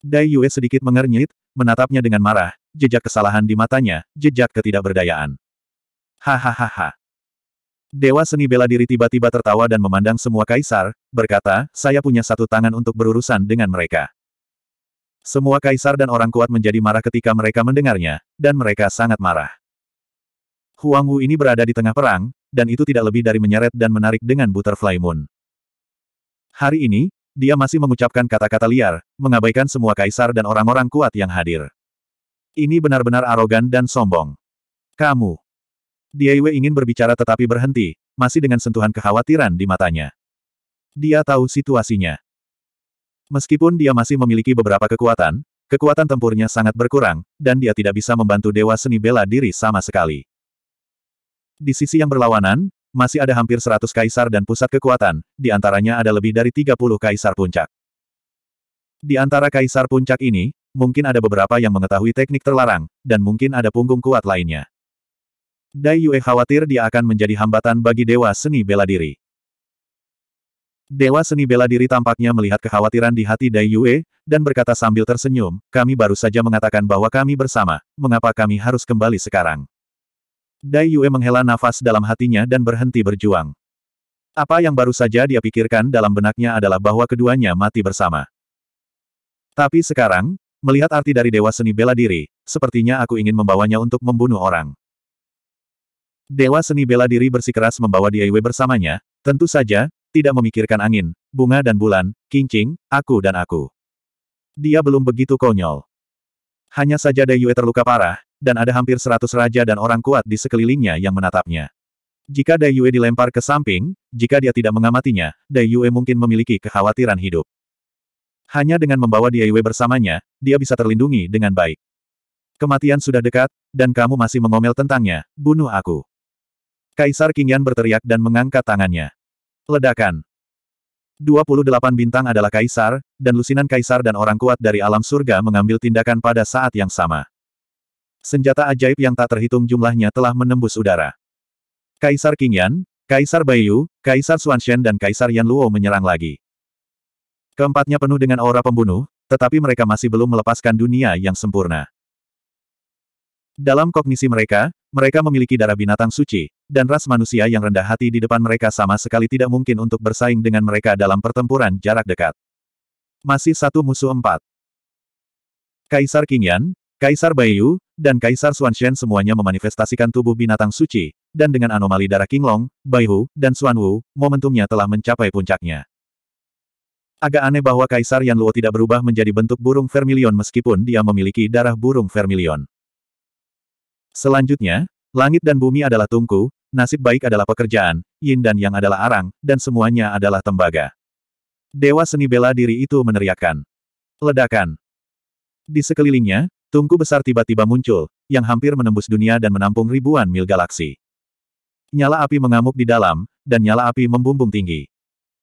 Dai Yue sedikit mengernyit, menatapnya dengan marah, jejak kesalahan di matanya, jejak ketidakberdayaan. Hahaha. Dewa seni bela diri tiba-tiba tertawa dan memandang semua kaisar, berkata, saya punya satu tangan untuk berurusan dengan mereka. Semua kaisar dan orang kuat menjadi marah ketika mereka mendengarnya, dan mereka sangat marah. Huang Wu ini berada di tengah perang, dan itu tidak lebih dari menyeret dan menarik dengan Butterfly Moon. Hari ini, dia masih mengucapkan kata-kata liar, mengabaikan semua kaisar dan orang-orang kuat yang hadir. Ini benar-benar arogan dan sombong. Kamu. Diaiwe ingin berbicara tetapi berhenti, masih dengan sentuhan kekhawatiran di matanya. Dia tahu situasinya. Meskipun dia masih memiliki beberapa kekuatan, kekuatan tempurnya sangat berkurang, dan dia tidak bisa membantu Dewa Seni Bela Diri sama sekali. Di sisi yang berlawanan, masih ada hampir 100 kaisar dan pusat kekuatan, di antaranya ada lebih dari 30 kaisar puncak. Di antara kaisar puncak ini, mungkin ada beberapa yang mengetahui teknik terlarang, dan mungkin ada punggung kuat lainnya. Dai Yue khawatir dia akan menjadi hambatan bagi Dewa Seni Bela Diri. Dewa seni bela diri tampaknya melihat kekhawatiran di hati Dai Yue, dan berkata sambil tersenyum, kami baru saja mengatakan bahwa kami bersama, mengapa kami harus kembali sekarang? Dai Yue menghela nafas dalam hatinya dan berhenti berjuang. Apa yang baru saja dia pikirkan dalam benaknya adalah bahwa keduanya mati bersama. Tapi sekarang, melihat arti dari Dewa Seni Bela Diri, sepertinya aku ingin membawanya untuk membunuh orang. Dewa Seni Bela Diri bersikeras membawa Dai Yue bersamanya, tentu saja, tidak memikirkan angin, bunga dan bulan, kincing, aku dan aku. Dia belum begitu konyol. Hanya saja Dayue terluka parah, dan ada hampir seratus raja dan orang kuat di sekelilingnya yang menatapnya. Jika Dayue dilempar ke samping, jika dia tidak mengamatinya, Dayue mungkin memiliki kekhawatiran hidup. Hanya dengan membawa Dayue bersamanya, dia bisa terlindungi dengan baik. Kematian sudah dekat, dan kamu masih mengomel tentangnya, bunuh aku. Kaisar Qingyan berteriak dan mengangkat tangannya. Ledakan 28 bintang adalah kaisar, dan lusinan kaisar dan orang kuat dari alam surga mengambil tindakan pada saat yang sama. Senjata ajaib yang tak terhitung jumlahnya telah menembus udara. Kaisar King Yan, Kaisar Yu, Kaisar Xuanshen dan Kaisar Yan Luo menyerang lagi. Keempatnya penuh dengan aura pembunuh, tetapi mereka masih belum melepaskan dunia yang sempurna. Dalam kognisi mereka, mereka memiliki darah binatang suci, dan ras manusia yang rendah hati di depan mereka sama sekali tidak mungkin untuk bersaing dengan mereka dalam pertempuran jarak dekat. Masih satu musuh empat. Kaisar Qingyan, Kaisar Baiyu, dan Kaisar Shen semuanya memanifestasikan tubuh binatang suci, dan dengan anomali darah Qinglong, Baihu, dan Xuanwu, momentumnya telah mencapai puncaknya. Agak aneh bahwa Kaisar Yan Luo tidak berubah menjadi bentuk burung vermilion meskipun dia memiliki darah burung vermilion. Selanjutnya, langit dan bumi adalah tungku, Nasib baik adalah pekerjaan, yin dan yang adalah arang, dan semuanya adalah tembaga. Dewa seni bela diri itu meneriakkan. Ledakan. Di sekelilingnya, tungku besar tiba-tiba muncul, yang hampir menembus dunia dan menampung ribuan mil galaksi. Nyala api mengamuk di dalam, dan nyala api membumbung tinggi.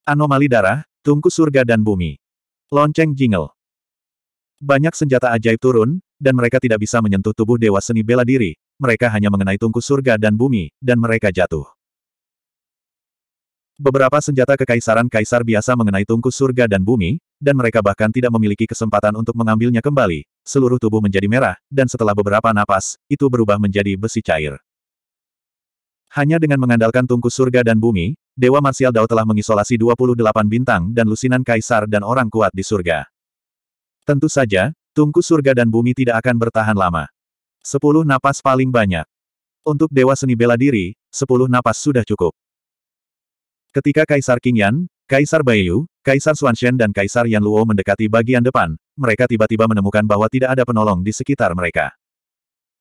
Anomali darah, tungku surga dan bumi. Lonceng jingle. Banyak senjata ajaib turun, dan mereka tidak bisa menyentuh tubuh dewa seni bela diri, mereka hanya mengenai tungku surga dan bumi, dan mereka jatuh. Beberapa senjata kekaisaran kaisar biasa mengenai tungku surga dan bumi, dan mereka bahkan tidak memiliki kesempatan untuk mengambilnya kembali. Seluruh tubuh menjadi merah, dan setelah beberapa napas, itu berubah menjadi besi cair. Hanya dengan mengandalkan tungku surga dan bumi, Dewa Marsial Dao telah mengisolasi 28 bintang dan lusinan kaisar dan orang kuat di surga. Tentu saja, tungku surga dan bumi tidak akan bertahan lama. Sepuluh napas paling banyak. Untuk Dewa Seni Bela Diri, sepuluh napas sudah cukup. Ketika Kaisar King Yan, Kaisar Baiyu, Kaisar Xuanzhen dan Kaisar Yan Luo mendekati bagian depan, mereka tiba-tiba menemukan bahwa tidak ada penolong di sekitar mereka.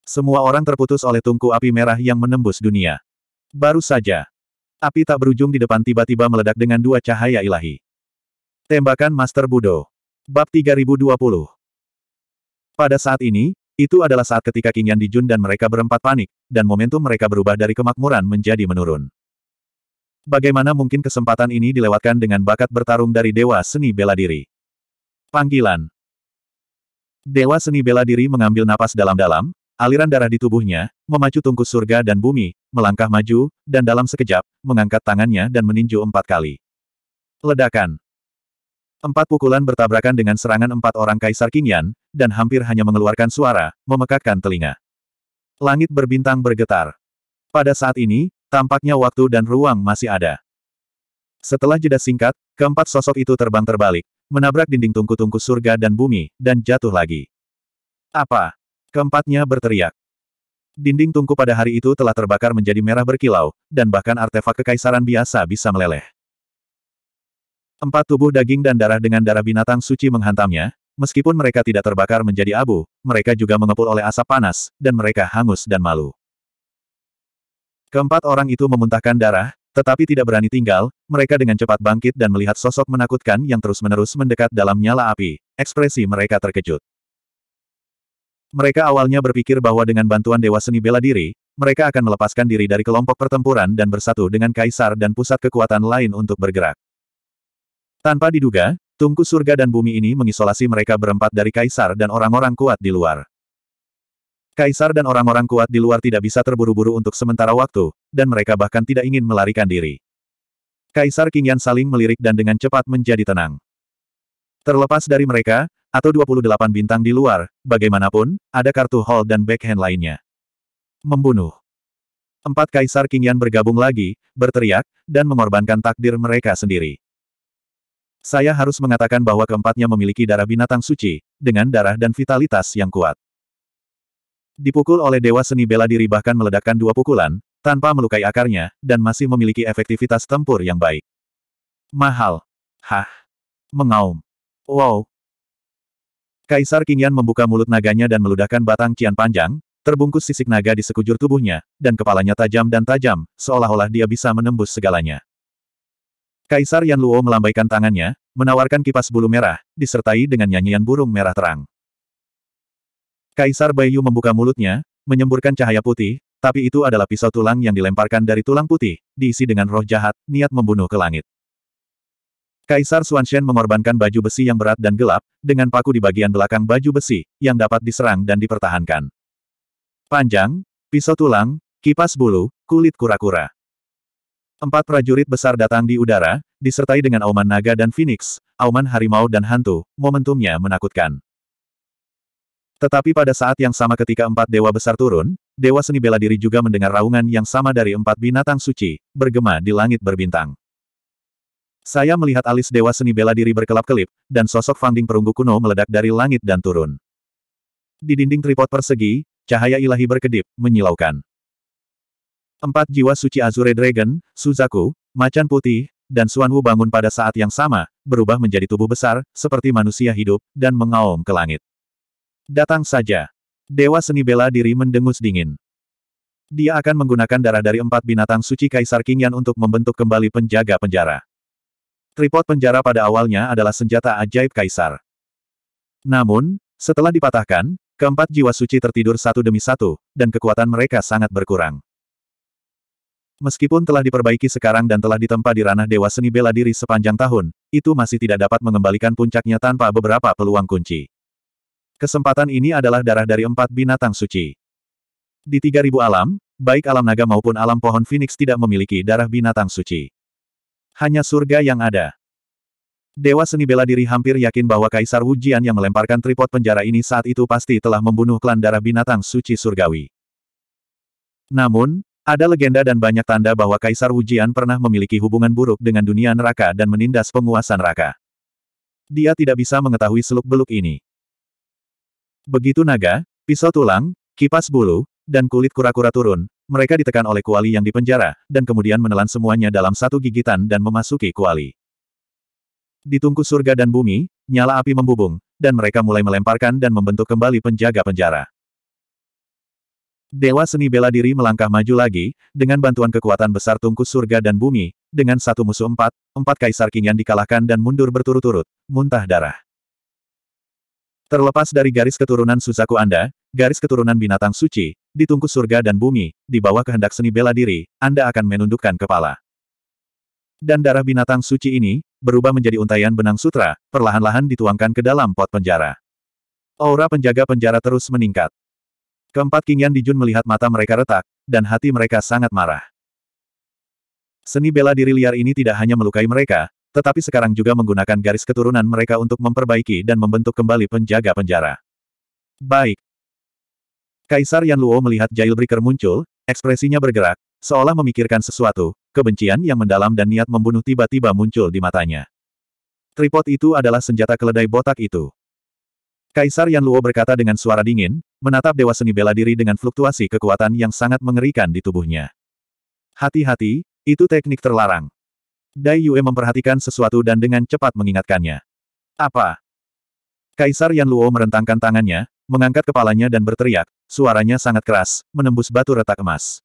Semua orang terputus oleh tungku api merah yang menembus dunia. Baru saja, api tak berujung di depan tiba-tiba meledak dengan dua cahaya ilahi. Tembakan Master Budo. Bab 3020 Pada saat ini, itu adalah saat ketika King Yan Dijun dan mereka berempat panik, dan momentum mereka berubah dari kemakmuran menjadi menurun. Bagaimana mungkin kesempatan ini dilewatkan dengan bakat bertarung dari Dewa Seni Bela Diri? Panggilan Dewa Seni Bela Diri mengambil napas dalam-dalam, aliran darah di tubuhnya, memacu tungku surga dan bumi, melangkah maju, dan dalam sekejap, mengangkat tangannya dan meninju empat kali. Ledakan Empat pukulan bertabrakan dengan serangan empat orang Kaisar Qingyan, dan hampir hanya mengeluarkan suara, memekakkan telinga. Langit berbintang bergetar. Pada saat ini, tampaknya waktu dan ruang masih ada. Setelah jeda singkat, keempat sosok itu terbang terbalik, menabrak dinding tungku-tungku surga dan bumi, dan jatuh lagi. Apa? Keempatnya berteriak. Dinding tungku pada hari itu telah terbakar menjadi merah berkilau, dan bahkan artefak kekaisaran biasa bisa meleleh. Empat tubuh daging dan darah dengan darah binatang suci menghantamnya, meskipun mereka tidak terbakar menjadi abu, mereka juga mengepul oleh asap panas, dan mereka hangus dan malu. Keempat orang itu memuntahkan darah, tetapi tidak berani tinggal, mereka dengan cepat bangkit dan melihat sosok menakutkan yang terus-menerus mendekat dalam nyala api, ekspresi mereka terkejut. Mereka awalnya berpikir bahwa dengan bantuan Dewa Seni Bela Diri, mereka akan melepaskan diri dari kelompok pertempuran dan bersatu dengan Kaisar dan pusat kekuatan lain untuk bergerak. Tanpa diduga, tungku surga dan bumi ini mengisolasi mereka berempat dari kaisar dan orang-orang kuat di luar. Kaisar dan orang-orang kuat di luar tidak bisa terburu-buru untuk sementara waktu, dan mereka bahkan tidak ingin melarikan diri. Kaisar Kingian saling melirik dan dengan cepat menjadi tenang. Terlepas dari mereka, atau 28 bintang di luar, bagaimanapun, ada kartu hall dan backhand lainnya. Membunuh. Empat kaisar Kingian bergabung lagi, berteriak, dan mengorbankan takdir mereka sendiri. Saya harus mengatakan bahwa keempatnya memiliki darah binatang suci, dengan darah dan vitalitas yang kuat. Dipukul oleh Dewa Seni Bela Diri bahkan meledakkan dua pukulan, tanpa melukai akarnya, dan masih memiliki efektivitas tempur yang baik. Mahal. Hah. Mengaum. Wow. Kaisar Kingyan membuka mulut naganya dan meludahkan batang cian panjang, terbungkus sisik naga di sekujur tubuhnya, dan kepalanya tajam dan tajam, seolah-olah dia bisa menembus segalanya. Kaisar Yan Luo melambaikan tangannya, menawarkan kipas bulu merah, disertai dengan nyanyian burung merah terang. Kaisar Yu membuka mulutnya, menyemburkan cahaya putih, tapi itu adalah pisau tulang yang dilemparkan dari tulang putih, diisi dengan roh jahat, niat membunuh ke langit. Kaisar Xuanzhen mengorbankan baju besi yang berat dan gelap, dengan paku di bagian belakang baju besi, yang dapat diserang dan dipertahankan. Panjang, pisau tulang, kipas bulu, kulit kura-kura. Empat prajurit besar datang di udara, disertai dengan auman naga dan phoenix, auman harimau dan hantu, momentumnya menakutkan. Tetapi pada saat yang sama ketika empat dewa besar turun, dewa seni bela diri juga mendengar raungan yang sama dari empat binatang suci, bergema di langit berbintang. Saya melihat alis dewa seni bela diri berkelap-kelip, dan sosok fangding perunggu kuno meledak dari langit dan turun. Di dinding tripod persegi, cahaya ilahi berkedip, menyilaukan. Empat jiwa suci Azure Dragon, Suzaku, Macan Putih, dan Suanwu bangun pada saat yang sama, berubah menjadi tubuh besar, seperti manusia hidup, dan mengaum ke langit. Datang saja. Dewa seni bela diri mendengus dingin. Dia akan menggunakan darah dari empat binatang suci Kaisar Kingyan untuk membentuk kembali penjaga penjara. Tripod penjara pada awalnya adalah senjata ajaib Kaisar. Namun, setelah dipatahkan, keempat jiwa suci tertidur satu demi satu, dan kekuatan mereka sangat berkurang. Meskipun telah diperbaiki sekarang dan telah ditempa di ranah Dewa Seni Bela Diri sepanjang tahun, itu masih tidak dapat mengembalikan puncaknya tanpa beberapa peluang kunci. Kesempatan ini adalah darah dari empat binatang suci. Di 3000 alam, baik alam naga maupun alam pohon Phoenix tidak memiliki darah binatang suci. Hanya surga yang ada. Dewa Seni Bela Diri hampir yakin bahwa Kaisar Wujian yang melemparkan tripod penjara ini saat itu pasti telah membunuh klan darah binatang suci surgawi. Namun, ada legenda dan banyak tanda bahwa Kaisar Wujian pernah memiliki hubungan buruk dengan dunia neraka dan menindas penguasa neraka. Dia tidak bisa mengetahui seluk-beluk ini. Begitu naga, pisau tulang, kipas bulu, dan kulit kura-kura turun, mereka ditekan oleh kuali yang dipenjara, dan kemudian menelan semuanya dalam satu gigitan dan memasuki kuali. Di tungku surga dan bumi, nyala api membubung, dan mereka mulai melemparkan dan membentuk kembali penjaga penjara. Dewa seni bela diri melangkah maju lagi, dengan bantuan kekuatan besar tungku surga dan bumi, dengan satu musuh empat, empat kaisar kinyan dikalahkan dan mundur berturut-turut, muntah darah. Terlepas dari garis keturunan Suzaku Anda, garis keturunan binatang suci, di tungku surga dan bumi, di bawah kehendak seni bela diri, Anda akan menundukkan kepala. Dan darah binatang suci ini, berubah menjadi untayan benang sutra, perlahan-lahan dituangkan ke dalam pot penjara. Aura penjaga penjara terus meningkat. Keempat King Yan Dijun melihat mata mereka retak, dan hati mereka sangat marah. Seni bela diri liar ini tidak hanya melukai mereka, tetapi sekarang juga menggunakan garis keturunan mereka untuk memperbaiki dan membentuk kembali penjaga penjara. Baik. Kaisar Yan Luo melihat Jailbreaker muncul, ekspresinya bergerak, seolah memikirkan sesuatu, kebencian yang mendalam dan niat membunuh tiba-tiba muncul di matanya. Tripod itu adalah senjata keledai botak itu. Kaisar Yan Luo berkata dengan suara dingin, menatap dewa seni bela diri dengan fluktuasi kekuatan yang sangat mengerikan di tubuhnya. Hati-hati, itu teknik terlarang. Dai Yue memperhatikan sesuatu dan dengan cepat mengingatkannya. Apa? Kaisar Yan Luo merentangkan tangannya, mengangkat kepalanya dan berteriak, suaranya sangat keras, menembus batu retak emas.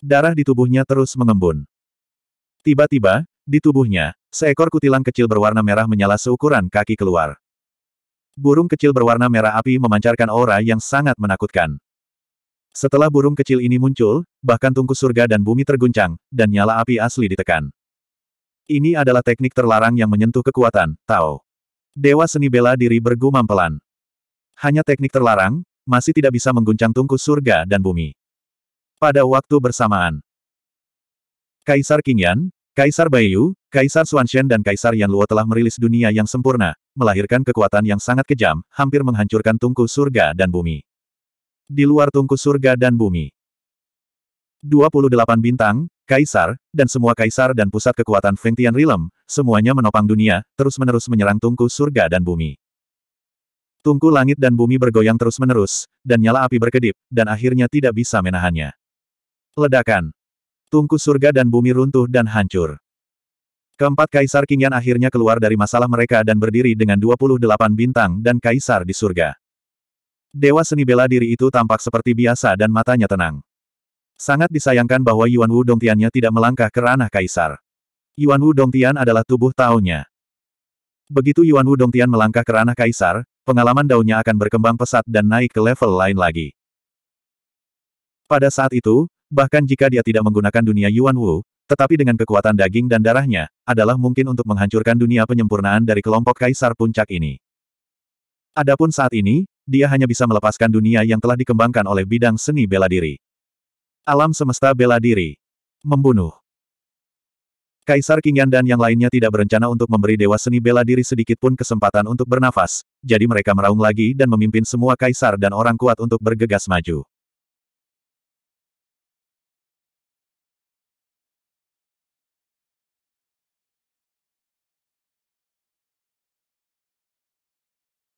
Darah di tubuhnya terus mengembun. Tiba-tiba, di tubuhnya, seekor kutilang kecil berwarna merah menyala seukuran kaki keluar. Burung kecil berwarna merah api memancarkan aura yang sangat menakutkan. Setelah burung kecil ini muncul, bahkan tungku surga dan bumi terguncang, dan nyala api asli ditekan. Ini adalah teknik terlarang yang menyentuh kekuatan, Tao. Dewa seni bela diri bergumam pelan. Hanya teknik terlarang, masih tidak bisa mengguncang tungku surga dan bumi. Pada waktu bersamaan, Kaisar Qingyan, Kaisar Baiyu, Kaisar Xuanshen dan Kaisar Yanluo telah merilis dunia yang sempurna, melahirkan kekuatan yang sangat kejam, hampir menghancurkan tungku surga dan bumi. Di luar tungku surga dan bumi. 28 bintang, kaisar, dan semua kaisar dan pusat kekuatan Feng Tian Realm, semuanya menopang dunia, terus-menerus menyerang tungku surga dan bumi. Tungku langit dan bumi bergoyang terus-menerus, dan nyala api berkedip, dan akhirnya tidak bisa menahannya. Ledakan. Tungku surga dan bumi runtuh dan hancur. Keempat kaisar Kingian akhirnya keluar dari masalah mereka dan berdiri dengan 28 bintang dan kaisar di surga. Dewa seni bela diri itu tampak seperti biasa dan matanya tenang. Sangat disayangkan bahwa Yuan Wu Dongtiannya tidak melangkah ke ranah kaisar. Yuan Wu Dongtian adalah tubuh taunya. Begitu Yuan Wu Dongtian melangkah ke ranah kaisar, pengalaman daunnya akan berkembang pesat dan naik ke level lain lagi. Pada saat itu, Bahkan jika dia tidak menggunakan dunia Yuan Wu, tetapi dengan kekuatan daging dan darahnya, adalah mungkin untuk menghancurkan dunia penyempurnaan dari kelompok kaisar puncak ini. Adapun saat ini, dia hanya bisa melepaskan dunia yang telah dikembangkan oleh bidang seni bela diri. Alam semesta bela diri. Membunuh. Kaisar Qingyan dan yang lainnya tidak berencana untuk memberi Dewa Seni Bela Diri sedikit pun kesempatan untuk bernafas, jadi mereka meraung lagi dan memimpin semua kaisar dan orang kuat untuk bergegas maju.